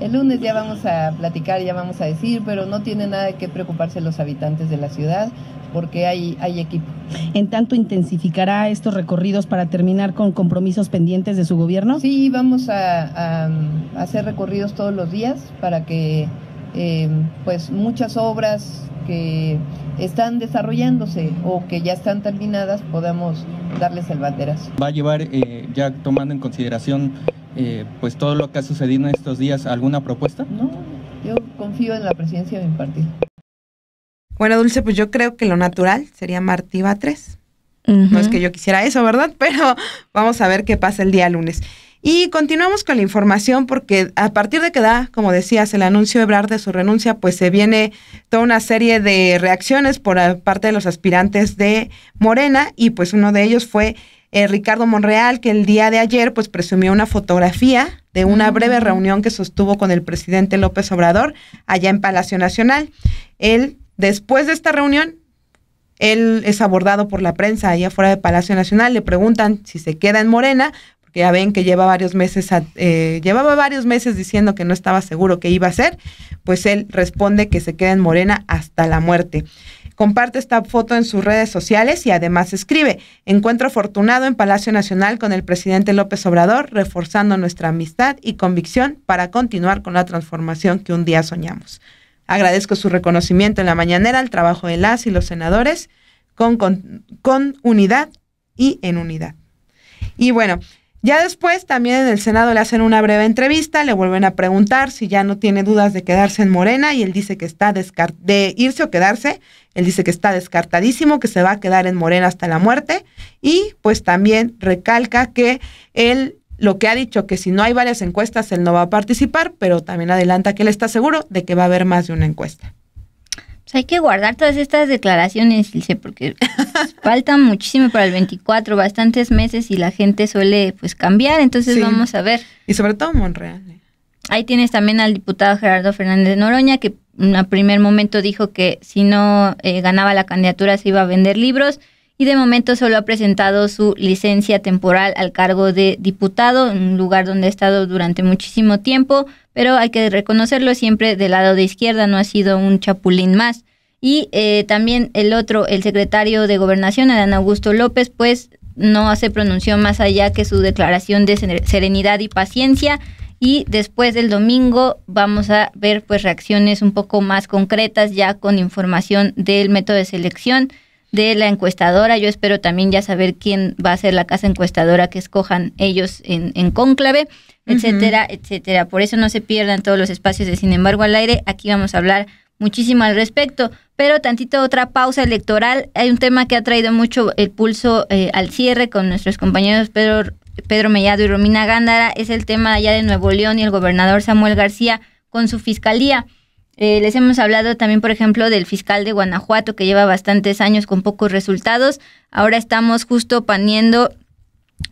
El lunes ya vamos a platicar, ya vamos a decir, pero no tiene nada que preocuparse los habitantes de la ciudad porque hay, hay equipo. En tanto, ¿intensificará estos recorridos para terminar con compromisos pendientes de su gobierno? Sí, vamos a hacer recorridos todos los días para que eh, pues muchas obras que están desarrollándose o que ya están terminadas podamos darles el banderas. Va a llevar, eh, ya tomando en consideración eh, pues todo lo que ha sucedido en estos días, ¿alguna propuesta? No, yo confío en la presidencia de mi partido. Bueno, Dulce, pues yo creo que lo natural sería Martí 3. No es que yo quisiera eso, ¿verdad? Pero vamos a ver qué pasa el día lunes. Y continuamos con la información porque a partir de que da, como decías, el anuncio Ebrard de su renuncia, pues se viene toda una serie de reacciones por parte de los aspirantes de Morena y pues uno de ellos fue eh, Ricardo Monreal, que el día de ayer pues presumió una fotografía de una breve reunión que sostuvo con el presidente López Obrador allá en Palacio Nacional. Él, después de esta reunión, él es abordado por la prensa allá afuera de Palacio Nacional, le preguntan si se queda en Morena, que ya ven que lleva varios meses, eh, llevaba varios meses diciendo que no estaba seguro que iba a ser, pues él responde que se queda en Morena hasta la muerte. Comparte esta foto en sus redes sociales y además escribe, encuentro afortunado en Palacio Nacional con el presidente López Obrador, reforzando nuestra amistad y convicción para continuar con la transformación que un día soñamos. Agradezco su reconocimiento en la mañanera al trabajo de las y los senadores con unidad y en unidad. Y bueno, ya después también en el Senado le hacen una breve entrevista, le vuelven a preguntar si ya no tiene dudas de quedarse en Morena y él dice que está de irse o quedarse, él dice que está descartadísimo, que se va a quedar en Morena hasta la muerte y pues también recalca que él lo que ha dicho que si no hay varias encuestas él no va a participar, pero también adelanta que él está seguro de que va a haber más de una encuesta. Hay que guardar todas estas declaraciones, porque faltan muchísimo para el 24, bastantes meses y la gente suele pues cambiar, entonces vamos a ver. Y sobre todo Monreal. ¿eh? Ahí tienes también al diputado Gerardo Fernández Noroña, que en primer momento dijo que si no eh, ganaba la candidatura se iba a vender libros y de momento solo ha presentado su licencia temporal al cargo de diputado, un lugar donde ha estado durante muchísimo tiempo, pero hay que reconocerlo siempre del lado de izquierda, no ha sido un chapulín más. Y eh, también el otro, el secretario de Gobernación, Adán Augusto López, pues no se pronunció más allá que su declaración de serenidad y paciencia. Y después del domingo vamos a ver pues reacciones un poco más concretas ya con información del método de selección de la encuestadora. Yo espero también ya saber quién va a ser la casa encuestadora que escojan ellos en, en cónclave, etcétera, etcétera. Por eso no se pierdan todos los espacios de Sin embargo al aire. Aquí vamos a hablar muchísimo al respecto. Pero tantito otra pausa electoral. Hay un tema que ha traído mucho el pulso eh, al cierre con nuestros compañeros Pedro, Pedro Mellado y Romina Gándara. Es el tema allá de Nuevo León y el gobernador Samuel García con su fiscalía. Eh, les hemos hablado también, por ejemplo, del fiscal de Guanajuato, que lleva bastantes años con pocos resultados. Ahora estamos justo poniendo,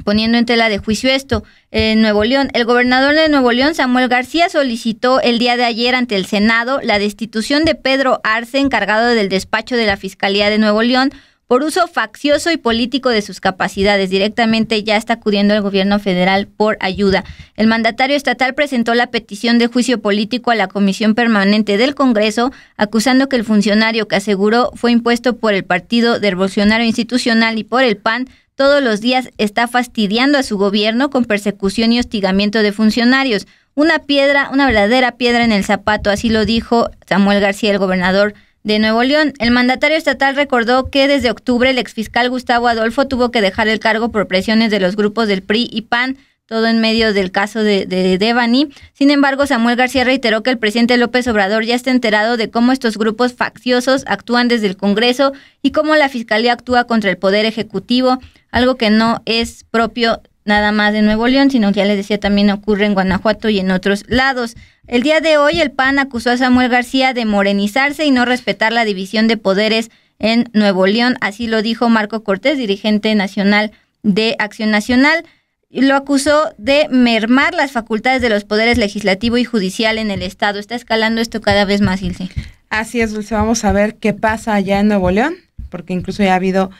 poniendo en tela de juicio esto. En Nuevo León, el gobernador de Nuevo León, Samuel García, solicitó el día de ayer ante el Senado la destitución de Pedro Arce, encargado del despacho de la Fiscalía de Nuevo León, por uso faccioso y político de sus capacidades. Directamente ya está acudiendo al gobierno federal por ayuda. El mandatario estatal presentó la petición de juicio político a la Comisión Permanente del Congreso, acusando que el funcionario que aseguró fue impuesto por el Partido Revolucionario Institucional y por el PAN todos los días está fastidiando a su gobierno con persecución y hostigamiento de funcionarios. Una piedra, una verdadera piedra en el zapato, así lo dijo Samuel García, el gobernador de Nuevo León. El mandatario estatal recordó que desde octubre el exfiscal Gustavo Adolfo tuvo que dejar el cargo por presiones de los grupos del PRI y PAN, todo en medio del caso de, de Devani. Sin embargo, Samuel García reiteró que el presidente López Obrador ya está enterado de cómo estos grupos facciosos actúan desde el Congreso y cómo la Fiscalía actúa contra el Poder Ejecutivo, algo que no es propio nada más de Nuevo León, sino que ya les decía también ocurre en Guanajuato y en otros lados. El día de hoy el PAN acusó a Samuel García de morenizarse y no respetar la división de poderes en Nuevo León, así lo dijo Marco Cortés, dirigente nacional de Acción Nacional. Lo acusó de mermar las facultades de los poderes legislativo y judicial en el Estado. Está escalando esto cada vez más, Ilse. Así es, Dulce. Vamos a ver qué pasa allá en Nuevo León, porque incluso ya ha habido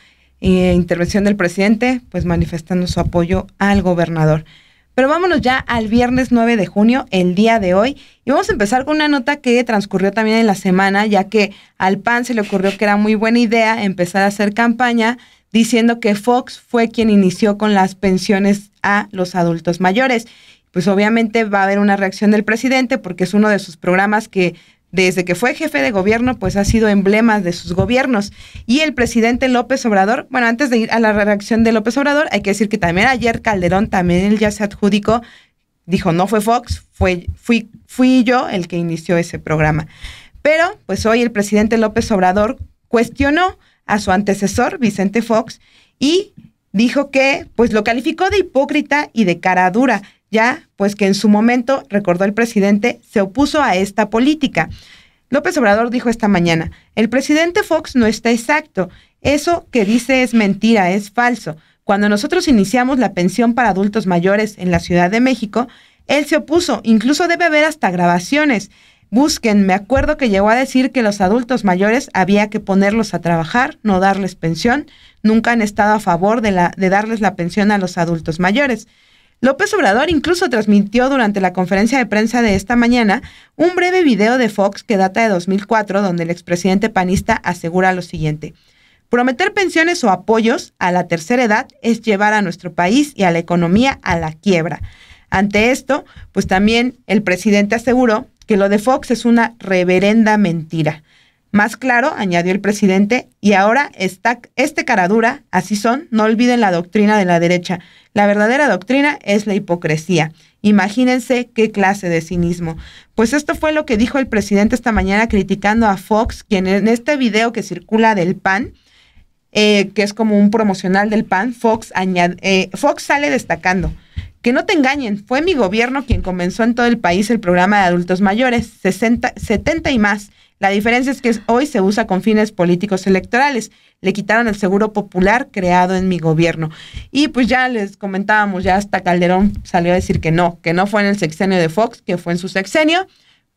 eh, intervención del presidente, pues manifestando su apoyo al gobernador. Pero vámonos ya al viernes 9 de junio, el día de hoy, y vamos a empezar con una nota que transcurrió también en la semana, ya que al PAN se le ocurrió que era muy buena idea empezar a hacer campaña diciendo que Fox fue quien inició con las pensiones a los adultos mayores. Pues obviamente va a haber una reacción del presidente porque es uno de sus programas que desde que fue jefe de gobierno, pues ha sido emblema de sus gobiernos. Y el presidente López Obrador, bueno, antes de ir a la reacción de López Obrador, hay que decir que también ayer Calderón también ya se adjudicó, dijo, no fue Fox, fue, fui, fui yo el que inició ese programa. Pero, pues hoy el presidente López Obrador cuestionó a su antecesor, Vicente Fox, y dijo que, pues lo calificó de hipócrita y de cara dura ya pues que en su momento, recordó el presidente, se opuso a esta política. López Obrador dijo esta mañana, el presidente Fox no está exacto, eso que dice es mentira, es falso. Cuando nosotros iniciamos la pensión para adultos mayores en la Ciudad de México, él se opuso, incluso debe haber hasta grabaciones. Busquen, me acuerdo que llegó a decir que los adultos mayores había que ponerlos a trabajar, no darles pensión. Nunca han estado a favor de, la, de darles la pensión a los adultos mayores. López Obrador incluso transmitió durante la conferencia de prensa de esta mañana un breve video de Fox que data de 2004 donde el expresidente panista asegura lo siguiente. Prometer pensiones o apoyos a la tercera edad es llevar a nuestro país y a la economía a la quiebra. Ante esto, pues también el presidente aseguró que lo de Fox es una reverenda mentira. Más claro, añadió el presidente, y ahora está este cara dura, así son, no olviden la doctrina de la derecha. La verdadera doctrina es la hipocresía. Imagínense qué clase de cinismo. Pues esto fue lo que dijo el presidente esta mañana criticando a Fox, quien en este video que circula del PAN, eh, que es como un promocional del PAN, Fox, eh, Fox sale destacando. Que no te engañen, fue mi gobierno quien comenzó en todo el país el programa de adultos mayores, 60, 70 y más, la diferencia es que hoy se usa con fines políticos electorales. Le quitaron el seguro popular creado en mi gobierno. Y pues ya les comentábamos, ya hasta Calderón salió a decir que no, que no fue en el sexenio de Fox, que fue en su sexenio.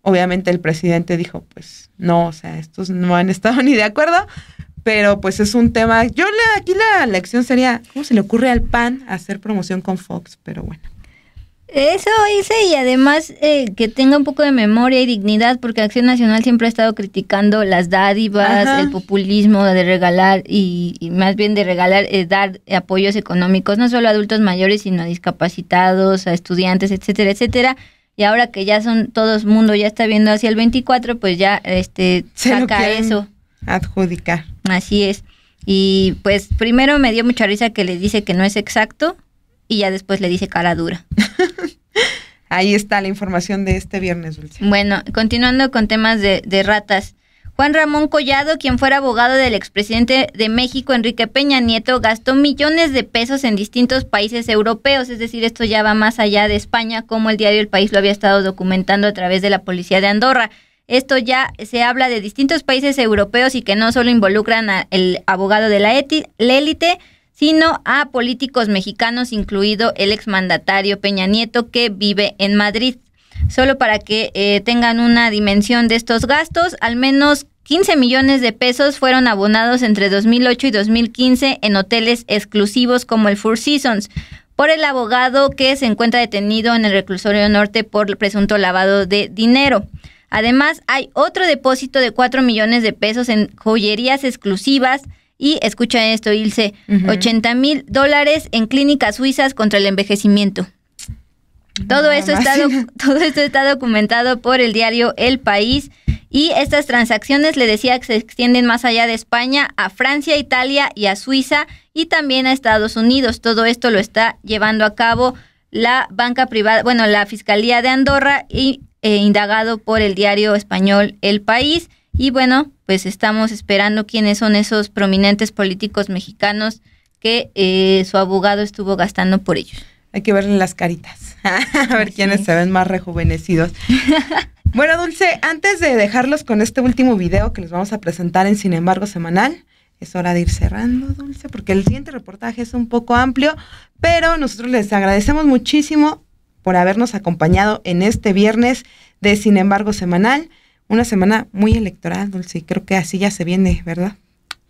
Obviamente el presidente dijo, pues no, o sea, estos no han estado ni de acuerdo, pero pues es un tema. Yo la, aquí la lección sería, ¿cómo se le ocurre al PAN hacer promoción con Fox? Pero bueno. Eso hice y además eh, que tenga un poco de memoria y dignidad, porque Acción Nacional siempre ha estado criticando las dádivas, el populismo de regalar y, más bien de regalar, eh, dar apoyos económicos, no solo a adultos mayores, sino a discapacitados, a estudiantes, etcétera, etcétera. Y ahora que ya son todos mundo ya está viendo hacia el 24, pues ya este saca eso. Adjudicar. Así es. Y pues primero me dio mucha risa que le dice que no es exacto y ya después le dice cara dura. Ahí está la información de este viernes, Dulce. Bueno, continuando con temas de, ratas. Juan Ramón Collado, quien fuera abogado del expresidente de México, Enrique Peña Nieto, gastó millones de pesos en distintos países europeos, es decir, esto ya va más allá de España, como el diario El País lo había estado documentando a través de la policía de Andorra. Esto ya se habla de distintos países europeos y que no solo involucran al abogado de la élite, sino a políticos mexicanos, incluido el exmandatario Peña Nieto, que vive en Madrid. Solo para que eh, tengan una dimensión de estos gastos, al menos 15 millones de pesos fueron abonados entre 2008 y 2015 en hoteles exclusivos como el Four Seasons por el abogado que se encuentra detenido en el reclusorio norte por el presunto lavado de dinero. Además, hay otro depósito de 4 millones de pesos en joyerías exclusivas y escucha esto, Ilse, 80 mil dólares en clínicas suizas contra el envejecimiento. Todo eso, está todo esto está documentado por el diario El País y estas transacciones, le decía, que se extienden más allá de España a Francia, Italia y a Suiza y también a Estados Unidos. Todo esto lo está llevando a cabo la banca privada, bueno, la Fiscalía de Andorra y, eh, indagado por el diario español El País. Y bueno, pues estamos esperando quiénes son esos prominentes políticos mexicanos que eh, su abogado estuvo gastando por ellos. Hay que verle las caritas, a ver quiénes se ven más rejuvenecidos. bueno, Dulce, antes de dejarlos con este último video que les vamos a presentar en Sin embargo Semanal, es hora de ir cerrando, Dulce, porque el siguiente reportaje es un poco amplio, pero nosotros les agradecemos muchísimo por habernos acompañado en este viernes de Sin embargo Semanal una semana muy electoral, Dulce, y creo que así ya se viene, ¿verdad?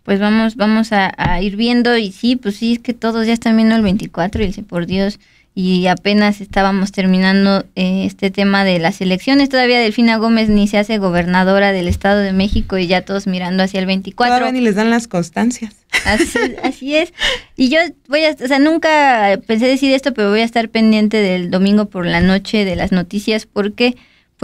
Pues vamos, vamos a, ir viendo y sí, pues sí, es que todos ya están viendo el 24 y dice, por Dios, y apenas estábamos terminando eh, este tema de las elecciones. Todavía Delfina Gómez ni se hace gobernadora del Estado de México y ya todos mirando hacia el 24. Todavía ni les dan las constancias. Así, así es. Y yo voy a, o sea, nunca pensé decir esto, pero voy a estar pendiente del domingo por la noche de las noticias porque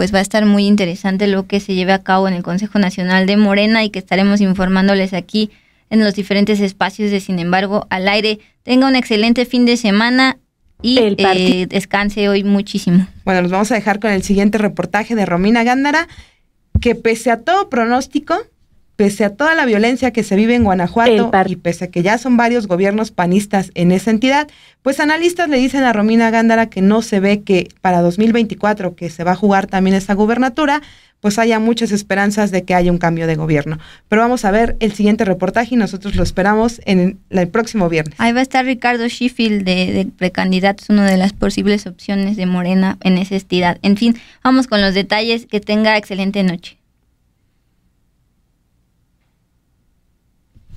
pues va a estar muy interesante lo que se lleve a cabo en el Consejo Nacional de Morena y que estaremos informándoles aquí en los diferentes espacios de Sin embargo al aire. Tenga un excelente fin de semana y el eh, descanse hoy muchísimo. Bueno, los vamos a dejar con el siguiente reportaje de Romina Gándara, que pese a todo pronóstico, pese a toda la violencia que se vive en Guanajuato y pese a que ya son varios gobiernos panistas en esa entidad, pues analistas le dicen a Romina Gándara que no se ve que para 2024, que se va a jugar también esa gubernatura, pues haya muchas esperanzas de que haya un cambio de gobierno. Pero vamos a ver el siguiente reportaje y nosotros lo esperamos en el, próximo viernes. Ahí va a estar Ricardo Sheffield de, precandidatos, precandidato, una de las posibles opciones de Morena en esa entidad. En fin, vamos con los detalles. Que tenga excelente noche.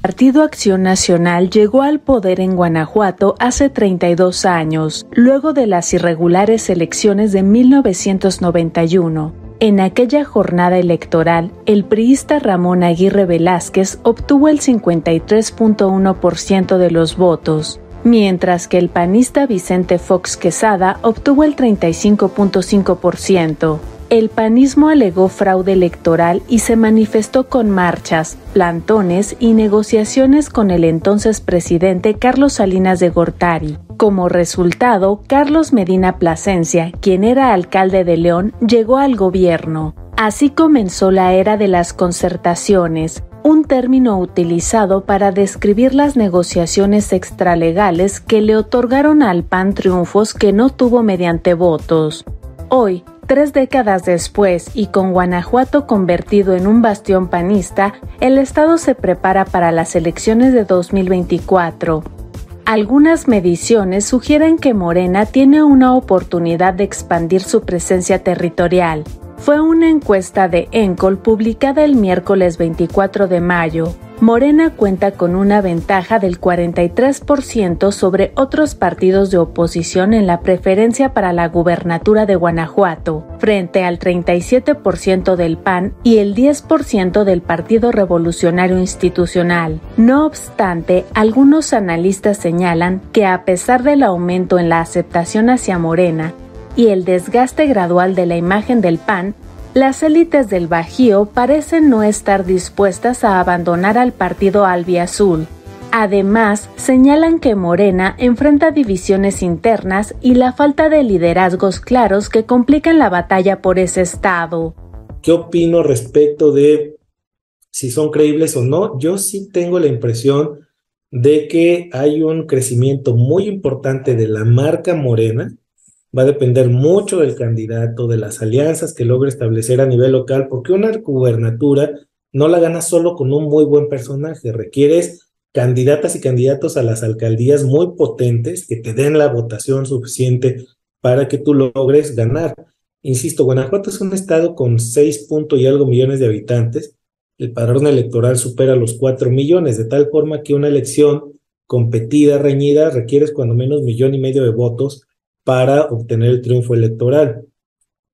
Partido Acción Nacional llegó al poder en Guanajuato hace 32 años, luego de las irregulares elecciones de 1991. En aquella jornada electoral, el priista Ramón Aguirre Velázquez obtuvo el 53.1% de los votos, mientras que el panista Vicente Fox Quesada obtuvo el 35.5% el panismo alegó fraude electoral y se manifestó con marchas, plantones y negociaciones con el entonces presidente Carlos Salinas de Gortari. Como resultado, Carlos Medina Plasencia, quien era alcalde de León, llegó al gobierno. Así comenzó la era de las concertaciones, un término utilizado para describir las negociaciones extralegales que le otorgaron al PAN triunfos que no tuvo mediante votos. Hoy, Tres décadas después, y con Guanajuato convertido en un bastión panista, el Estado se prepara para las elecciones de 2024. Algunas mediciones sugieren que Morena tiene una oportunidad de expandir su presencia territorial. Fue una encuesta de ENCOL publicada el miércoles 24 de mayo, Morena cuenta con una ventaja del 43% sobre otros partidos de oposición en la preferencia para la gubernatura de Guanajuato, frente al 37% del PAN y el 10% del Partido Revolucionario Institucional. No obstante, algunos analistas señalan que a pesar del aumento en la aceptación hacia Morena, y el desgaste gradual de la imagen del PAN, las élites del Bajío parecen no estar dispuestas a abandonar al partido albiazul. Además, señalan que Morena enfrenta divisiones internas y la falta de liderazgos claros que complican la batalla por ese estado. ¿Qué opino respecto de si son creíbles o no? Yo sí tengo la impresión de que hay un crecimiento muy importante de la marca Morena, va a depender mucho del candidato, de las alianzas que logre establecer a nivel local, porque una gubernatura no la gana solo con un muy buen personaje, requieres candidatas y candidatos a las alcaldías muy potentes que te den la votación suficiente para que tú logres ganar. Insisto, Guanajuato es un estado con seis y algo millones de habitantes, el padrón electoral supera los 4 millones, de tal forma que una elección competida, reñida, requieres cuando menos millón y medio de votos para obtener el triunfo electoral.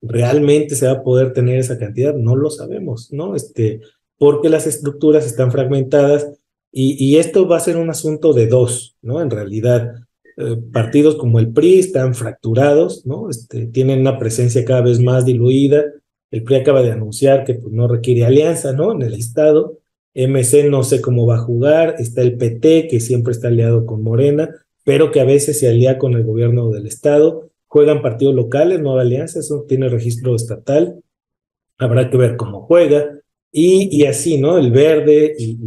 ¿Realmente se va a poder tener esa cantidad? No lo sabemos, ¿no? Este, porque las estructuras están fragmentadas y, esto va a ser un asunto de dos, ¿no? En realidad, eh, partidos como el PRI están fracturados, ¿no? Este, tienen una presencia cada vez más diluida. El PRI acaba de anunciar que pues, no requiere alianza, ¿no? En el Estado. MC no sé cómo va a jugar. Está el PT, que siempre está aliado con Morena pero que a veces se alía con el gobierno del Estado. Juegan partidos locales, no alianzas, no tiene registro estatal. Habrá que ver cómo juega. Y, así, ¿no? El verde y,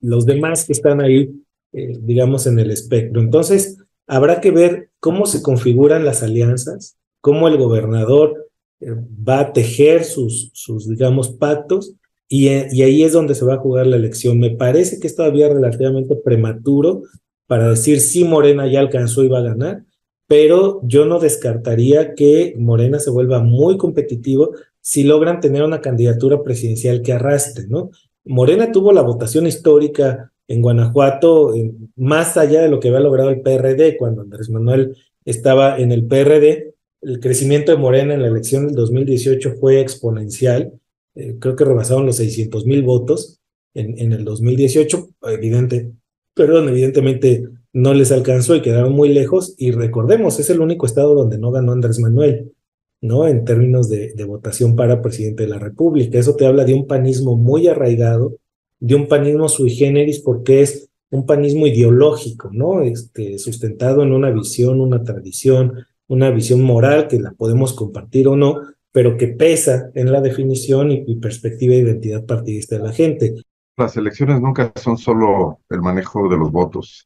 los demás que están ahí, eh, digamos, en el espectro. Entonces, habrá que ver cómo se configuran las alianzas, cómo el gobernador eh, va a tejer sus, sus digamos, pactos. Y, eh, y, ahí es donde se va a jugar la elección. Me parece que es todavía relativamente prematuro para decir si Morena ya alcanzó y va a ganar, pero yo no descartaría que Morena se vuelva muy competitivo si logran tener una candidatura presidencial que arrastre, ¿no? Morena tuvo la votación histórica en Guanajuato, más allá de lo que había logrado el PRD cuando Andrés Manuel estaba en el PRD. El crecimiento de Morena en la elección del 2018 fue exponencial. Eh, creo que rebasaron los 600 mil votos en, en el 2018. Evidente, perdón, evidentemente no les alcanzó y quedaron muy lejos. Y recordemos, es el único estado donde no ganó Andrés Manuel, ¿no? En términos de, votación para presidente de la República. Eso te habla de un panismo muy arraigado, de un panismo sui generis, porque es un panismo ideológico, ¿no? Este, sustentado en una visión, una tradición, una visión moral que la podemos compartir o no, pero que pesa en la definición y, y perspectiva de identidad partidista de la gente las elecciones nunca son solo el manejo de los votos,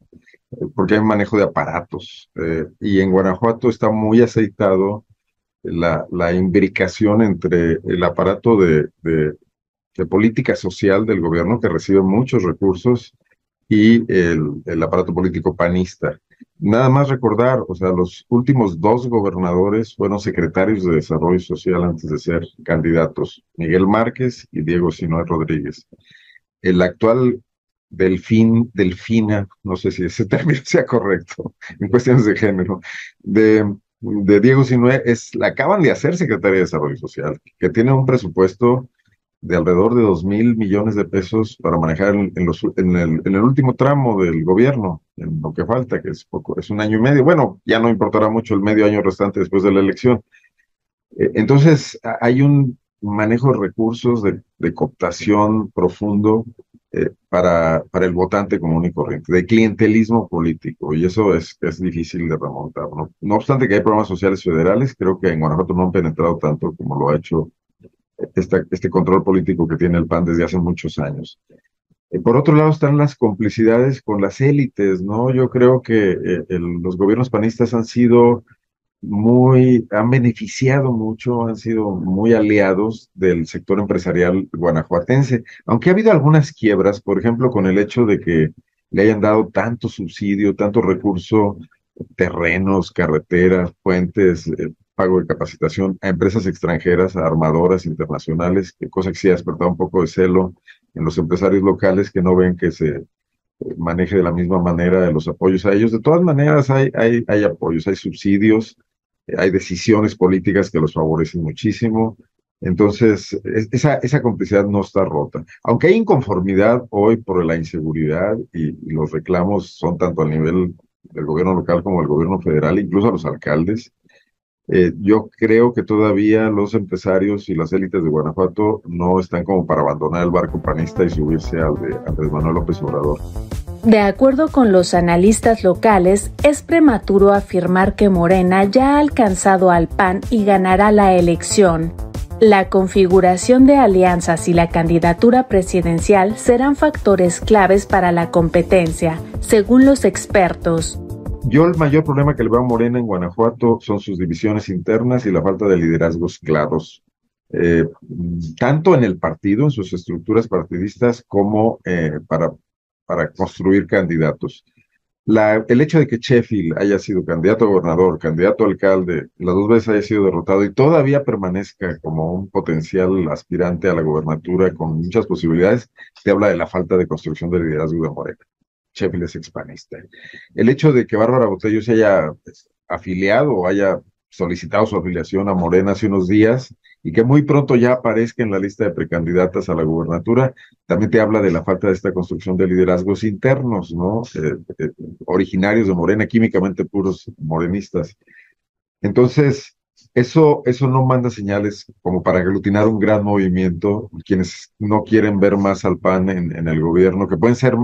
eh, porque hay manejo de aparatos. Eh, y en Guanajuato está muy aceitado la, la imbricación entre el aparato de, de, política social del gobierno, que recibe muchos recursos, y el, el aparato político panista. Nada más recordar, o sea, los últimos dos gobernadores fueron secretarios de Desarrollo Social antes de ser candidatos, Miguel Márquez y Diego Sinoa Rodríguez el actual delfín, delfina, no sé si ese término sea correcto, en cuestiones de género, de, Diego Sinue es, la acaban de hacer secretaria de Desarrollo Social, que tiene un presupuesto de alrededor de dos mil millones de pesos para manejar en, el, en, el, último tramo del gobierno, en lo que falta, que es poco, es un año y medio. Bueno, ya no importará mucho el medio año restante después de la elección. Eh, entonces, hay un manejo de recursos de, de cooptación profundo eh, para, para, el votante común y corriente, de clientelismo político, y eso es, es difícil de remontar. ¿no? no obstante que hay programas sociales federales, creo que en Guanajuato no han penetrado tanto como lo ha hecho este control político que tiene el PAN desde hace muchos años. Eh, por otro lado están las complicidades con las élites, ¿no? Yo creo que eh, los gobiernos panistas han sido muy, han beneficiado mucho, han sido muy aliados del sector empresarial guanajuatense, aunque ha habido algunas quiebras, por ejemplo, con el hecho de que le hayan dado tanto subsidio, tanto recurso, terrenos, carreteras, puentes, eh, pago de capacitación a empresas extranjeras, a armadoras internacionales, cosa que sí ha despertado un poco de celo en los empresarios locales que no ven que se eh, maneje de la misma manera los apoyos a ellos. De todas maneras, hay, hay, hay apoyos, hay subsidios, eh, hay decisiones políticas que los favorecen muchísimo. Entonces, esa, esa complicidad no está rota. Aunque hay inconformidad hoy por la inseguridad y, los reclamos son tanto a nivel del gobierno local como del gobierno federal, incluso a los alcaldes, eh, yo creo que todavía los empresarios y las élites de Guanajuato no están como para abandonar el barco panista y subirse al de Andrés Manuel López Obrador. De acuerdo con los analistas locales, es prematuro afirmar que Morena ya ha alcanzado al PAN y ganará la elección. La configuración de alianzas y la candidatura presidencial serán factores claves para la competencia, según los expertos. Yo el mayor problema que le veo a Morena en Guanajuato son sus divisiones internas y la falta de liderazgos claros, eh, tanto en el partido, en sus estructuras partidistas, como eh, para para construir candidatos. el hecho de que Sheffield haya sido candidato a gobernador, candidato a alcalde, las dos veces haya sido derrotado y todavía permanezca como un potencial aspirante a la gobernatura con muchas posibilidades, te habla de la falta de construcción de liderazgo de Morena. Sheffield es expanista. El hecho de que Bárbara Botello se haya pues, afiliado o haya solicitado su afiliación a Morena hace unos días, y que muy pronto ya aparezca en la lista de precandidatas a la gubernatura, también te habla de la falta de esta construcción de liderazgos internos, ¿no? Eh, eh, originarios de Morena, químicamente puros morenistas. Entonces, eso, eso no manda señales como para aglutinar un gran movimiento, quienes no quieren ver más al PAN en el gobierno, que pueden ser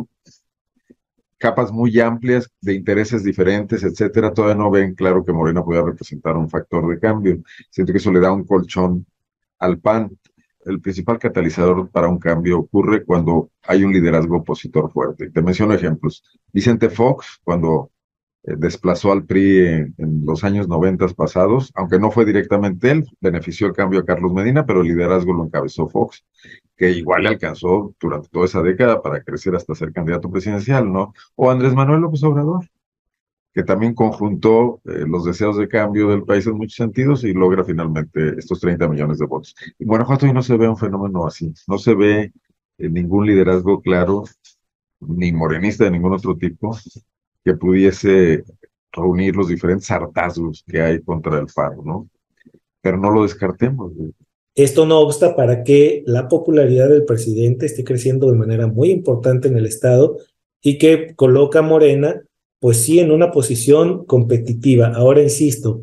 capas muy amplias de intereses diferentes, etcétera, todavía no ven claro que Morena pueda representar un factor de cambio. Siento que eso le da un colchón al PAN. El principal catalizador para un cambio ocurre cuando hay un liderazgo opositor fuerte. Te menciono ejemplos. Vicente Fox, cuando eh, desplazó al PRI en, los años 90 pasados, aunque no fue directamente él, benefició el cambio a Carlos Medina, pero el liderazgo lo encabezó Fox, que igual le alcanzó durante toda esa década para crecer hasta ser candidato presidencial, ¿no? O Andrés Manuel López Obrador, que también conjuntó eh, los deseos de cambio del país en muchos sentidos y logra finalmente estos 30 millones de votos. En Guanajuato hoy no se ve un fenómeno así, no se ve eh, ningún liderazgo claro ni morenista de ningún otro tipo, que pudiese reunir los diferentes hartazgos que hay contra el faro, ¿no? Pero no lo descartemos. Esto no obsta para que la popularidad del presidente esté creciendo de manera muy importante en el Estado y que coloca a Morena, pues sí, en una posición competitiva. Ahora, insisto,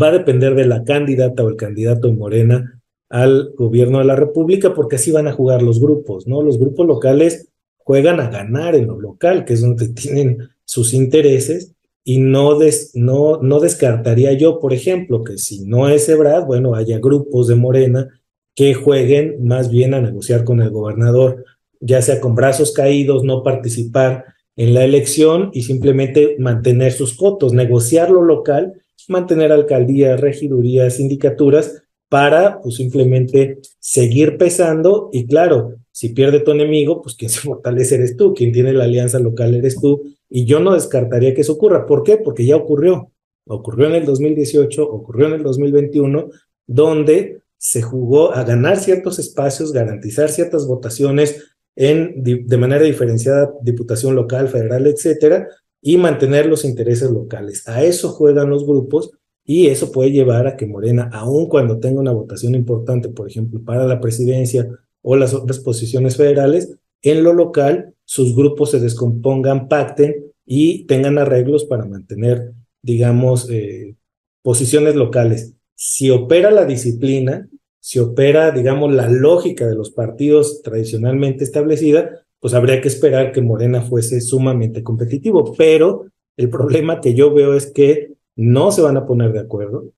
va a depender de la candidata o el candidato de Morena al gobierno de la República, porque así van a jugar los grupos, ¿no? Los grupos locales juegan a ganar en lo local, que es donde tienen sus intereses y no, no, no descartaría yo, por ejemplo, que si no es Ebrard, bueno, haya grupos de Morena que jueguen más bien a negociar con el gobernador, ya sea con brazos caídos, no participar en la elección y simplemente mantener sus cotos, negociar lo local, mantener alcaldías, regidurías, sindicaturas, para pues simplemente seguir pesando y claro, si pierde tu enemigo, pues quien se fortalece eres tú, quien tiene la alianza local eres tú, y yo no descartaría que eso ocurra. ¿Por qué? Porque ya ocurrió. Ocurrió en el 2018, ocurrió en el 2021, donde se jugó a ganar ciertos espacios, garantizar ciertas votaciones en, de manera diferenciada, diputación local, federal, etcétera, y mantener los intereses locales. A eso juegan los grupos y eso puede llevar a que Morena, aun cuando tenga una votación importante, por ejemplo, para la presidencia o las otras posiciones federales, en lo local sus grupos se descompongan, pacten y tengan arreglos para mantener, digamos, eh, posiciones locales. Si opera la disciplina, si opera, digamos, la lógica de los partidos tradicionalmente establecida, pues habría que esperar que Morena fuese sumamente competitivo. Pero el problema que yo veo es que no se van a poner de acuerdo,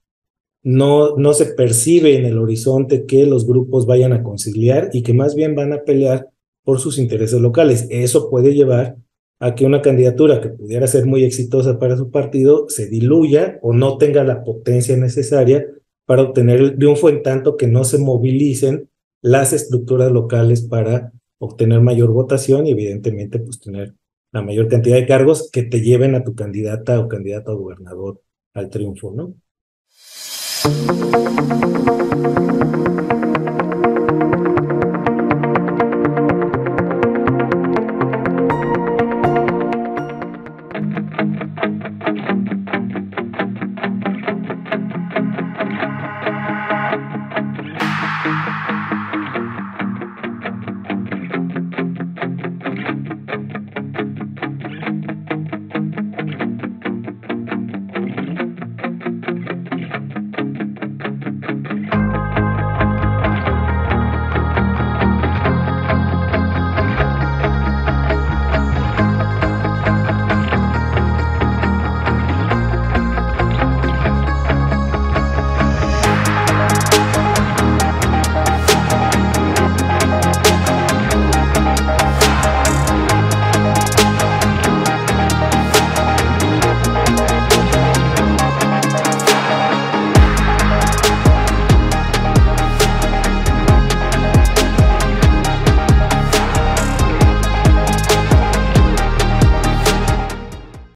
no, no se percibe en el horizonte que los grupos vayan a conciliar y que más bien van a pelear por sus intereses locales. Eso puede llevar a que una candidatura que pudiera ser muy exitosa para su partido se diluya o no tenga la potencia necesaria para obtener el triunfo en tanto que no se movilicen las estructuras locales para obtener mayor votación y evidentemente pues tener la mayor cantidad de cargos que te lleven a tu candidata o candidato a gobernador al triunfo, ¿no?